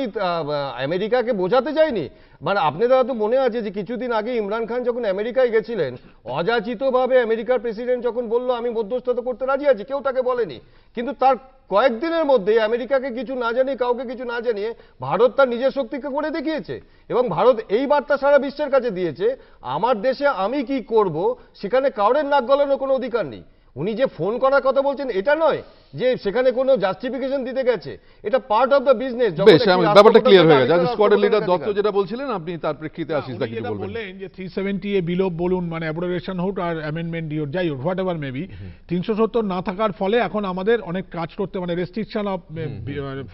আমেরিকাকে বোঝাতে চাইনি মানে আপনাদের তো মনে আছে যে কিছুদিন আগে ইমরান খান যখন আমেরিকায় গেছিলেন অযাচিতভাবে আমেরিকার প্রেসিডেন্ট যখন বলল আমি মধ্যস্থতা করতে রাজি আছি কেউ তাকে বলেনি কিন্তু তার কয়েকদিনের মধ্যে আমেরিকাকে কিছু না জানিয়ে কাউকে কিছু না জানিয়ে ভারত তার নিজের শক্তিকে করে দেখিয়েছে এবং ভারত এই বার্তা সারা বিশ্বের কাছে দিয়েছে আমার দেশে আমি কি করব সেখানে কাউরের নাক গলানোর কোনো অধিকার নেই উনি যে ফোন করার কথা বলছেন এটা নয় যে সেখানে কোনো জাস্টিফিকেশন দিতে গেছে এটা পার্ট অফ দ্য বিজনেস বেশ আমি ব্যাপারটা ক্লিয়ার হয়ে গেছে স্কোয়াডের আচ্ছা, লিডার দত্ত যেটা বলছিলেন আপনি তার প্রেক্ষিতে আশিস দা কিছু বলবেন বললেন যে 370 এ বিলো বলুন মানে অ্যাবরোগেশন হোক আর অ্যামেন্ডমেন্ট ডিওর যাই হোক হোয়াট এভার মেবি 370 না থাকার ফলে এখন আমাদের অনেক কাজ করতে মানে রেস্ট্রিকশন মানে, অফ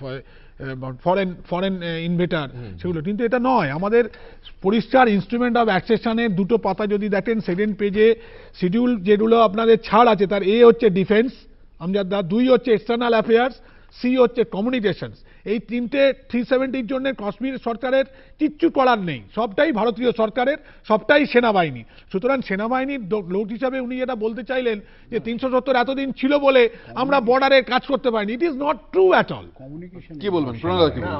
ফরেন ফরেন ইনভেটার সেগুলো কিন্তু এটা নয় আমাদের পরিষ্কার ইনস্ট্রুমেন্ট অফ অ্যাক্সেশনের দুটো পাতা যদি দেখেন সেকেন্ড পেজে শিডিউল যেগুলো আপনাদের ছাড় আছে তার এ হচ্ছে ডিফেন্স আমজাদ দা দুই হচ্ছে এক্সটার্নাল অ্যাফেয়ার্স সি হচ্ছে কমিউনিকেশনস এই তিনটে থ্রি সেভেন্টির জন্য কাশ্মীর সরকারের কিচ্ছু করার নেই সবটাই ভারতীয় সরকারের সবটাই সেনাবাহিনী সুতরাং সেনাবাহিনীর লোক হিসাবে উনি যেটা বলতে চাইলেন যে তিনশো সত্তর এতদিন ছিল বলে আমরা বর্ডারের কাজ করতে পারিনি it is not true at all কি বলবেন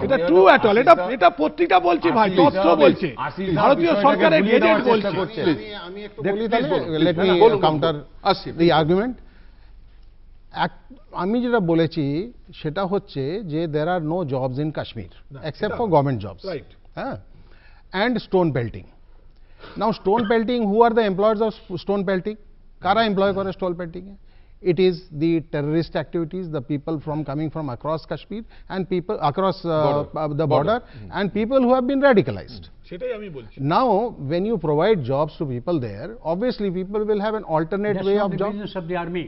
এটা ট্রু অ্যাট অল এটা এটা পত্রিকা বলছি ভাই তথ্য বলছে ভারতীয় সরকারের গেজেট বলছে আমি একটু let me counter the argument আমি যেটা বলেছি সেটা হচ্ছে যে there are no jobs in Kashmir except for government jobs right হ্যাঁ and stone pelting now stone pelting who are the employers of stone pelting কারা এমপ্লয় করে স্টোন পেল্টিংয়ে it is the terrorist activities the people from coming from across kashmir and people across uh, uh, the border, and people who have been radicalized mm. now when you provide jobs to people there obviously people will have an alternate way of the job business of the army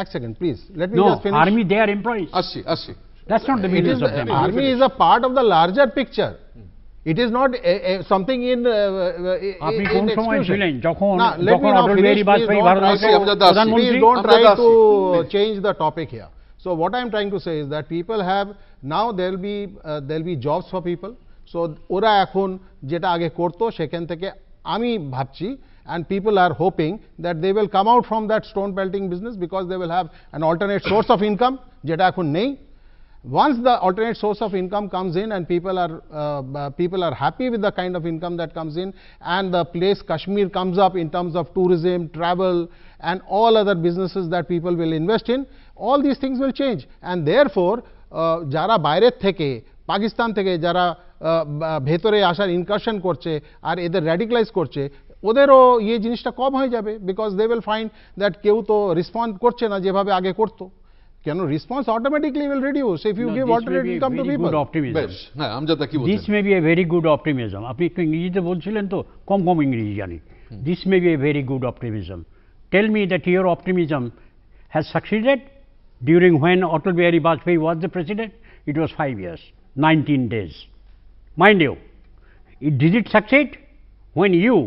এক second please let me just finish army they are employees আসছি আসছি that's not the business of them army is a part of the larger picture it is not a, a, something in আপনি কোন সময় ছিলেন যখন যখন অটল বিহারী বাজপেয়ী ভারতবর্ষে প্রধানমন্ত্রী don't try to change the topic here so what i am trying to say is that people have now there will be uh, there will be jobs for people so ওরা এখন যেটা আগে করতো সেখান থেকে আমি ভাবছি and people are hoping that they will come out from that stone pelting business because they will have an alternate source of income jeta nahi once the alternate source of income comes in and people are uh, uh, people are happy with the kind of income that comes in and the place kashmir comes up in terms of tourism travel and all other businesses that people will invest in all these things will change and therefore uh, jara বাইরের থেকে Pakistan থেকে jara ভেতরে uh, আসার incursion করছে are either radicalized করছে ওদেরও ইয়ে জিনিসটা কম হয়ে যাবে because they will find that কেউ তো রেসপন্ড করছে না যেভাবে আগে করতো কেন response automatically will reduce if you give alternate income to people optimism হ্যাঁ আমজাদা কি বলছেন this may be a very good optimism আপনি একটু ইংরেজিতে বলছিলেন তো কম কম ইংরেজি জানি this may be a very good optimism tell me that your optimism has succeeded during when Atal Bihari Vajpayee was the president it was five years nineteen days mind you it does it succeed when you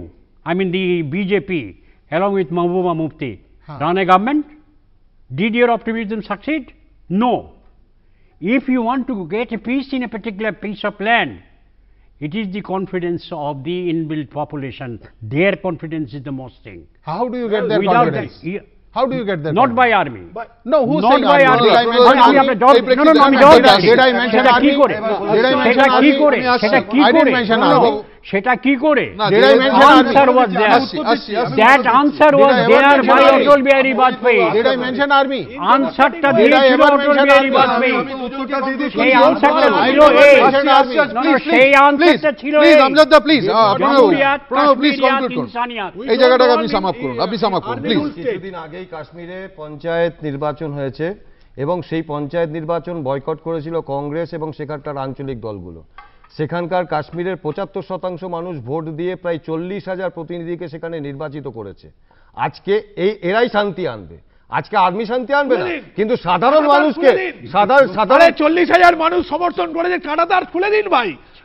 I mean the BJP along with Mahbooba Mufti huh. run a government? Did your optimism succeed? No. If you want to get a peace in a particular piece of land, it is the confidence of the inbuilt population. Their confidence is the most thing. How do you get that? Without confidence? That, how do you get that? Not by army. But no, who not by army? Did I army? No, no, no, no. Job দিচ্ছি। সেটা কি করে? সেটা I didn't mention army. সেটা কি করে অটল বিহারী বাজপেয়ী আনসারটা দিয়েছিল অটল বিহারী বাজপেয়ী সেই আনসারটা ছিল ah, কাশ্মীরে পঞ্চায়েত নির্বাচন হয়েছে এবং সেই পঞ্চায়েত নির্বাচন বয়কট করেছিল কংগ্রেস এবং সেখানকার আঞ্চলিক দলগুলো সেখানকার কাশ্মীরের পঁচাত্তর শতাংশ মানুষ ভোট দিয়ে প্রায় চল্লিশ হাজার প্রতিনিধিকে সেখানে নির্বাচিত করেছে আজকে এই এরাই শান্তি আনবে আজকে আর্মি শান্তি আনবে না কিন্তু সাধারণ মানুষকে সাধারণ সাধারণ চল্লিশ হাজার মানুষ সমর্থন করেছে কাঁটাতার খুলে দিন ভাই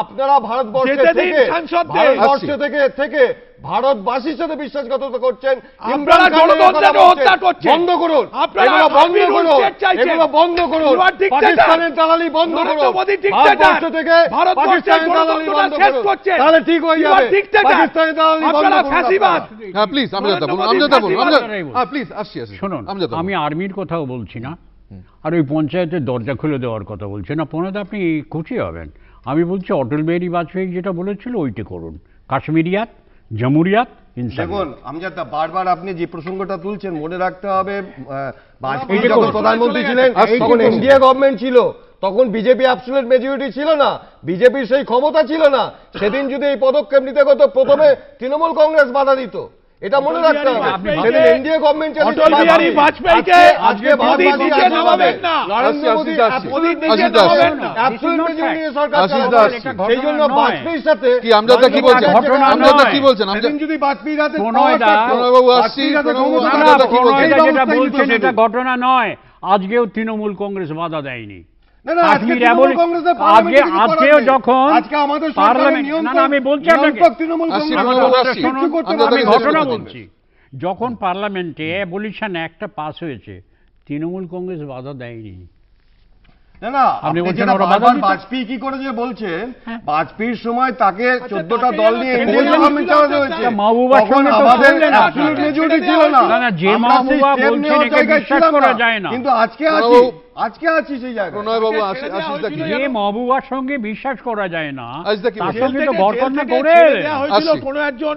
আপনারা ভারতবর্ষে থেকে থেকে ভারতবাসীর সাথে বিশ্বাসঘাতকতা করছেন বন্ধ করুন বন্ধ করুন বন্ধ করুন পাকিস্তানের দালালি বন্ধ করুন থেকে পাকিস্তানের দালালি বন্ধ করুন তাহলে ঠিক হয়ে যাবে পাকিস্তানের দালালি বন্ধ হ্যাঁ প্লিজ বলুন বলুন হ্যাঁ প্লিজ আসছি আসছি শুনুন আমি আর্মির কথাও বলছি না আর ওই পঞ্চায়েতের দরজা খুলে দেওয়ার কথা বলছি না পনেরো আপনি খুশি হবেন আমি বলছি অটল বিহারী বাজপেয়ী যেটা বলেছিল ওইটি করুন কাশ্মীরিয়াত জমুরিয়াত দেখুন আমজাদা বারবার আপনি যে প্রসঙ্গটা তুলছেন মনে রাখতে হবে বাজপেয়ী যখন প্রধানমন্ত্রী ছিলেন তখন ইন্ডিয়া গভর্নমেন্ট ছিল তখন বিজেপি অ্যাবসুলেট মেজরিটি ছিল না বিজেপির সেই ক্ষমতা ছিল না সেদিন যদি এই পদক্ষেপ নিতে হতো প্রথমে তৃণমূল কংগ্রেস বাধা দিত এটা মনে রাখতে হবে সেদিন এনডিএ গভর্নমেন্ট অটল বিহারী বাজপেয়ীকে আজকে নামাবেন না নরেন্দ্র মোদী নামাবেন না সরকার সেই জন্য বাজপেয়ীর সাথে কি আমরা আমরা কি বলছেন আমরা যদি বাজপেয়ীর হাতে আসছি বলছেন এটা ঘটনা নয় আজকেও তৃণমূল কংগ্রেস বাধা দেয়নি যখন পার্লামেন্টে অ্যাবলিশন একটা পাস হয়েছে তৃণমূল কংগ্রেস বাধা দেয়নি হ্যাঁ। মহবুবার আচ্ছা, আচ্ছা, সঙ্গে বিশ্বাস করা যায় না আজকে আছি সঙ্গে বিশ্বাস করা যায় না কোনো একজন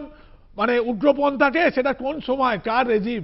মানে উগ্রপন্থাকে সেটা কোন সময় কার রেজিম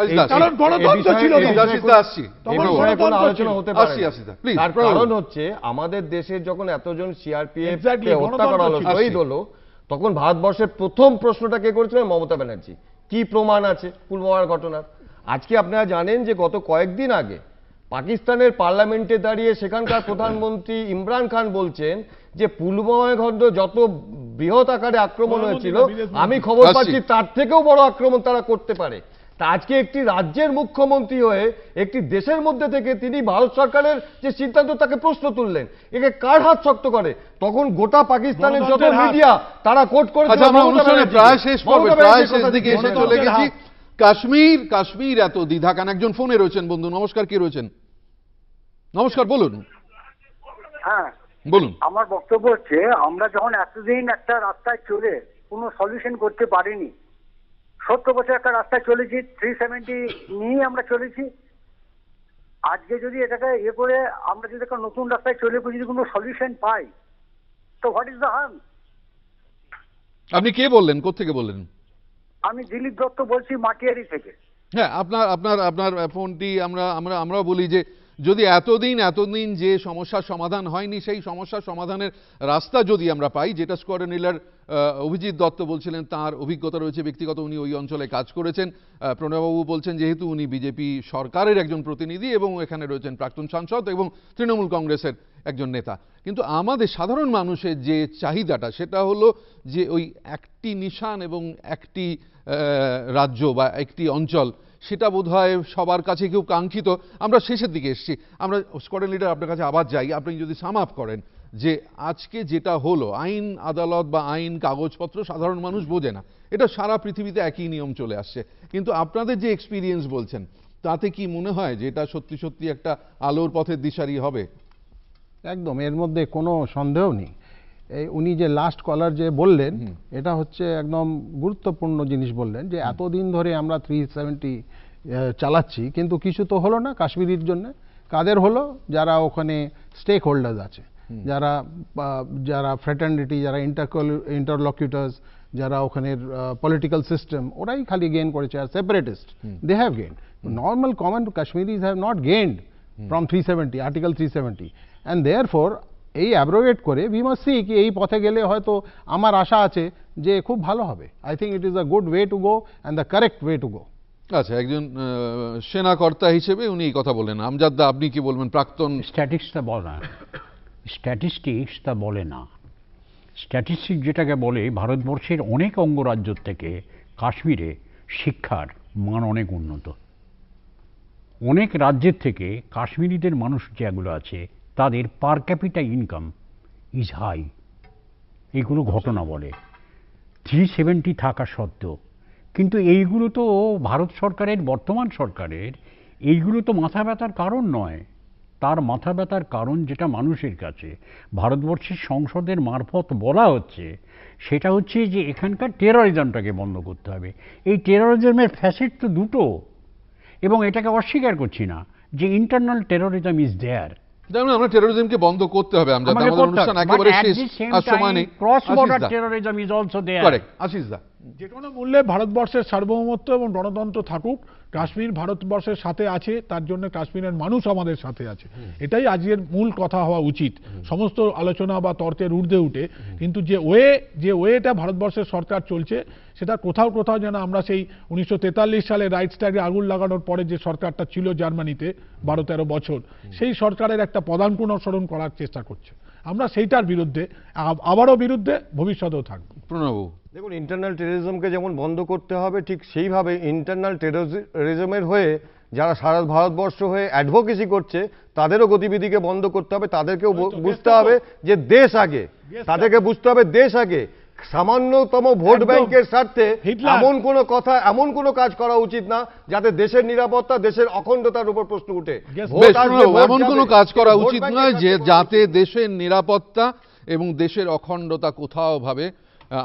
আমাদের দেশে যখন এতজন সিআরপিএফ হত্যা করা হলো শহীদ হলো তখন ভারতবর্ষের প্রথম প্রশ্নটা কে করেছিলেন মমতা ব্যানার্জি কি প্রমাণ আছে পুলওয়ামার ঘটনার আজকে আপনারা জানেন যে গত কয়েকদিন আগে পাকিস্তানের পার্লামেন্টে দাঁড়িয়ে সেখানকার প্রধানমন্ত্রী ইমরান খান বলছেন যে পুলওয়ামা খন্ড যত বৃহৎ আকারে আক্রমণ হয়েছিল আমি খবর পাচ্ছি তার থেকেও বড় আক্রমণ তারা করতে পারে তা আজকে একটি রাজ্যের মুখ্যমন্ত্রী হয়ে একটি দেশের মধ্যে থেকে তিনি ভারত সরকারের যে সিদ্ধান্ত তাকে প্রশ্ন তুললেন একে কার হাত শক্ত করে তখন গোটা পাকিস্তানের যত মিডিয়া তারা কোট করে আচ্ছা, কাশ্মীর কাশ্মীর এত দ্বিধা কান একজন ফোনে রয়েছেন বন্ধু নমস্কার কি রয়েছেন নমস্কার বলুন হ্যাঁ বলুন আমার বক্তব্য হচ্ছে আমরা যখন এতদিন একটা রাস্তায় চলে কোনো সলিউশন করতে পারিনি সত্তর বছর একটা রাস্তায় চলেছি থ্রি সেভেন্টি নিয়ে আমরা চলেছি আজকে যদি এটাকে ইয়ে করে আমরা যদি একটা নতুন রাস্তায় চলে যদি কোনো সলিউশন পাই তো হোয়াট ইজ দ্য হার্ম আপনি কে বললেন কোথেকে বললেন আমি দিলীপ দত্ত বলছি মাটিয়ারি থেকে হ্যাঁ আপনার আপনার আপনার ফোনটি আমরা আমরা আমরাও বলি যে যদি এতদিন এতদিন যে সমস্যার সমাধান হয়নি সেই সমস্যার সমাধানের রাস্তা যদি আমরা পাই যেটা স্কোয়াডে অভিজিৎ দত্ত বলছিলেন তার অভিজ্ঞতা রয়েছে ব্যক্তিগত উনি ওই অঞ্চলে কাজ করেছেন প্রণয়বাবু বলছেন যেহেতু উনি বিজেপি সরকারের একজন প্রতিনিধি এবং এখানে রয়েছেন প্রাক্তন সাংসদ এবং তৃণমূল কংগ্রেসের একজন নেতা কিন্তু আমাদের সাধারণ মানুষের যে চাহিদাটা সেটা হলো যে ওই একটি নিশান এবং একটি রাজ্য বা একটি অঞ্চল সেটা বোধ হয় সবার কাছে কেউ কাঙ্ক্ষিত আমরা শেষের দিকে এসছি আমরা স্কোয়াডেন লিডার আপনার কাছে আবার যাই আপনি যদি সাম করেন যে আজকে যেটা হলো আইন আদালত বা আইন কাগজপত্র সাধারণ মানুষ বোঝে না এটা সারা পৃথিবীতে একই নিয়ম চলে আসছে কিন্তু আপনাদের যে এক্সপিরিয়েন্স বলছেন তাতে কি মনে হয় যে এটা সত্যি সত্যি একটা আলোর পথের দিশারি হবে একদম এর মধ্যে কোনো সন্দেহ নেই এই উনি যে লাস্ট কলার যে বললেন এটা হচ্ছে একদম গুরুত্বপূর্ণ জিনিস বললেন যে এতদিন ধরে আমরা থ্রি সেভেন্টি চালাচ্ছি কিন্তু কিছু তো হলো না কাশ্মীরির জন্য কাদের হলো যারা ওখানে স্টেক হোল্ডার্স আছে যারা যারা ফ্রেটার্নিটি যারা ইন্টারকল ইন্টারলকিউটার্স যারা ওখানের পলিটিক্যাল সিস্টেম ওরাই খালি গেইন করেছে আর separatist they have gain normal common Kashmir is have not gained from three seventy article three seventy and therefore এই অ্যাব্রোগেট করে উই মাস্ট সি কি এই পথে গেলে হয়তো আমার আশা আছে যে খুব ভালো হবে I think it is a good way to go and the correct way to go আচ্ছা একজন সেনাকর্তা হিসেবে উনি এই কথা বলেন আমজাদদা আপনি কি বলবেন প্রাক্তন তা বলে না স্ট্যাটিস্টিক্স তা বলে না স্ট্যাটিস্টিক যেটাকে বলে ভারতবর্ষের অনেক অঙ্গরাজ্য থেকে কাশ্মীরে শিক্ষার মান অনেক উন্নত অনেক রাজ্যের থেকে কাশ্মীরিদের মানুষ যেগুলো আছে তাদের per capita income is high এইগুলো ঘটনা বলে থ্রি সেভেন্টি থাকা সত্ত্বেও কিন্তু এইগুলো তো ভারত সরকারের বর্তমান সরকারের এইগুলো তো মাথা ব্যথার কারণ নয় তার মাথা ব্যথার কারণ যেটা মানুষের কাছে ভারতবর্ষের সংসদের মারফত বলা হচ্ছে সেটা হচ্ছে যে এখানকার টেরোরিজমটাকে বন্ধ করতে হবে এই টেরোরিজমের ফ্যাসেট তো দুটো এবং এটাকে অস্বীকার করছি না যে ইন্টারনাল টেরোরিজম ইজ দেয়ার জানেন আমরা টেরোরিজমকে বন্ধ করতে হবে আমরা আমাদের অনুষ্ঠান একেবারে শেষ আর সময় নেই cross border terrorism is also there correct Ashis da যে কোনো মূল্যে ভারতবর্ষের সার্বভৌমত্ব এবং গণতন্ত্র থাকুক কাশ্মীর ভারতবর্ষের সাথে আছে তার জন্য কাশ্মীরের মানুষ আমাদের সাথে আছে এটাই আজকের মূল কথা হওয়া উচিত সমস্ত আলোচনা বা তর্কের ঊর্ধ্বে উঠে কিন্তু যে ওয়ে যে ওয়েটা ভারতবর্ষের সরকার চলছে সেটা কোথাও কোথাও যেন আমরা সেই উনিশশো সালে রাইটস্টাগে আগুন লাগানোর পরে যে সরকারটা ছিল জার্মানিতে বারো তেরো বছর সেই সরকারের একটা পদাঙ্কুন অনুসরণ করার চেষ্টা করছে আমরা সেইটার বিরুদ্ধে আবারও বিরুদ্ধে ভবিষ্যতেও থাকব প্রণব দেখুন ইন্টারনাল টেরোরিজমকে যেমন বন্ধ করতে হবে ঠিক সেইভাবে ইন্টারনাল টেরোরিজমের হয়ে যারা সারা ভারতবর্ষ হয়ে অ্যাডভোকেসি করছে তাদেরও গতিবিধিকে বন্ধ করতে হবে তাদেরকেও বুঝতে হবে যে দেশ আগে তাদেরকে বুঝতে হবে দেশ আগে সামান্যতম ভোট ব্যাংকের স্বার্থে এমন কোনো কথা এমন কোনো কাজ করা উচিত না যাতে দেশের নিরাপত্তা দেশের অখণ্ডতার উপর প্রশ্ন উঠে এমন কোনো কাজ করা উচিত নয় যে যাতে দেশের নিরাপত্তা এবং দেশের অখণ্ডতা কোথাও ভাবে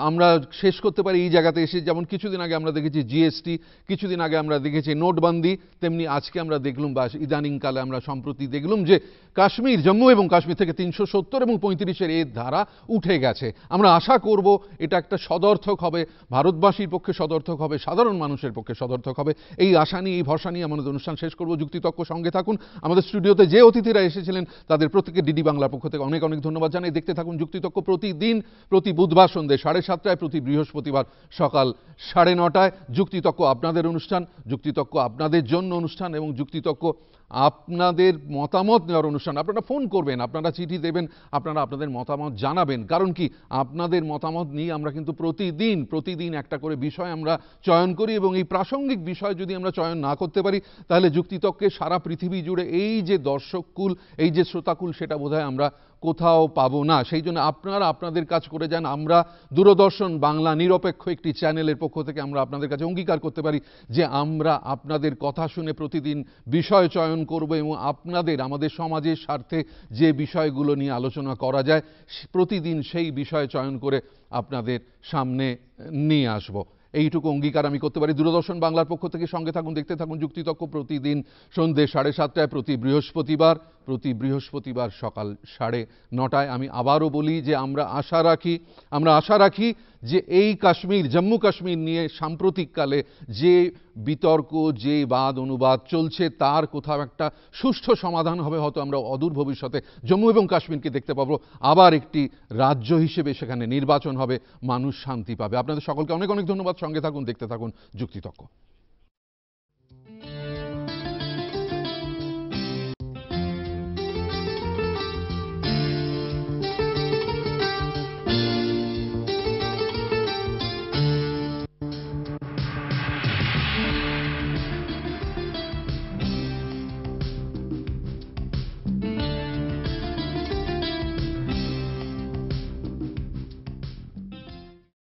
আমরা শেষ করতে পারি এই জায়গাতে এসে যেমন কিছুদিন আগে আমরা দেখেছি জিএসটি কিছুদিন আগে আমরা দেখেছি নোটবন্দি তেমনি আজকে আমরা দেখলাম বা ইদানিংকালে আমরা সম্প্রতি দেখলাম যে কাশ্মীর জম্মু এবং কাশ্মীর থেকে তিনশো সত্তর এবং পঁয়ত্রিশের এর ধারা উঠে গেছে আমরা আশা করব এটা একটা সদর্থক হবে ভারতবাসীর পক্ষে সদর্থক হবে সাধারণ মানুষের পক্ষে সদর্থক হবে এই আশা নিয়ে এই ভরসা নিয়ে আমাদের অনুষ্ঠান শেষ করব যুক্তিতক্ষ সঙ্গে থাকুন আমাদের স্টুডিওতে যে অতিথিরা এসেছিলেন তাদের প্রত্যেকে ডিডি বাংলার পক্ষ থেকে অনেক অনেক ধন্যবাদ জানাই দেখতে থাকুন যুক্তিতক্ষ প্রতিদিন প্রতি বুধবার সন্ধ্যে সাড়ে সাতটায় প্রতি বৃহস্পতিবার সকাল সাড়ে নটায় যুক্তিতক্ক আপনাদের অনুষ্ঠান যুক্তিতক্ক আপনাদের জন্য অনুষ্ঠান এবং যুক্তিতক্ক আপনাদের মতামত নেওয়ার অনুষ্ঠান আপনারা ফোন করবেন আপনারা চিঠি দেবেন আপনারা আপনাদের মতামত জানাবেন কারণ কি আপনাদের মতামত নিয়ে আমরা কিন্তু প্রতিদিন প্রতিদিন একটা করে বিষয় আমরা চয়ন করি এবং এই প্রাসঙ্গিক বিষয় যদি আমরা চয়ন না করতে পারি তাহলে যুক্তিতক্কে সারা পৃথিবী জুড়ে এই যে দর্শককুল এই যে শ্রোতাকুল সেটা বোধহয় আমরা কোথাও পাবো না সেই জন্য আপনারা আপনাদের কাজ করে যান আমরা দূরদর্শন বাংলা নিরপেক্ষ একটি চ্যানেলের পক্ষ থেকে আমরা আপনাদের কাছে অঙ্গীকার করতে পারি যে আমরা আপনাদের কথা শুনে প্রতিদিন বিষয় চয়ন করব এবং আপনাদের আমাদের সমাজের স্বার্থে যে বিষয়গুলো নিয়ে আলোচনা করা যায় প্রতিদিন সেই বিষয় চয়ন করে আপনাদের সামনে নিয়ে আসবো এইটুকু অঙ্গীকার আমি করতে পারি দূরদর্শন বাংলার পক্ষ থেকে সঙ্গে থাকুন দেখতে থাকুন যুক্তিতক্ষ প্রতিদিন সন্ধ্যে সাড়ে সাতটায় প্রতি বৃহস্পতিবার প্রতি বৃহস্পতিবার সকাল সাড়ে নটায় আমি আবারও বলি যে আমরা আশা রাখি আমরা আশা রাখি যে এই কাশ্মীর জম্মু কাশ্মীর নিয়ে সাম্প্রতিককালে যে বিতর্ক যে বাদ অনুবাদ চলছে তার কোথাও একটা সুষ্ঠু সমাধান হবে হয়তো আমরা অদূর ভবিষ্যতে জম্মু এবং কাশ্মীরকে দেখতে পাবো আবার একটি রাজ্য হিসেবে সেখানে নির্বাচন হবে মানুষ শান্তি পাবে আপনাদের সকলকে অনেক অনেক ধন্যবাদ সঙ্গে থাকুন দেখতে থাকুন যুক্তিতক্ক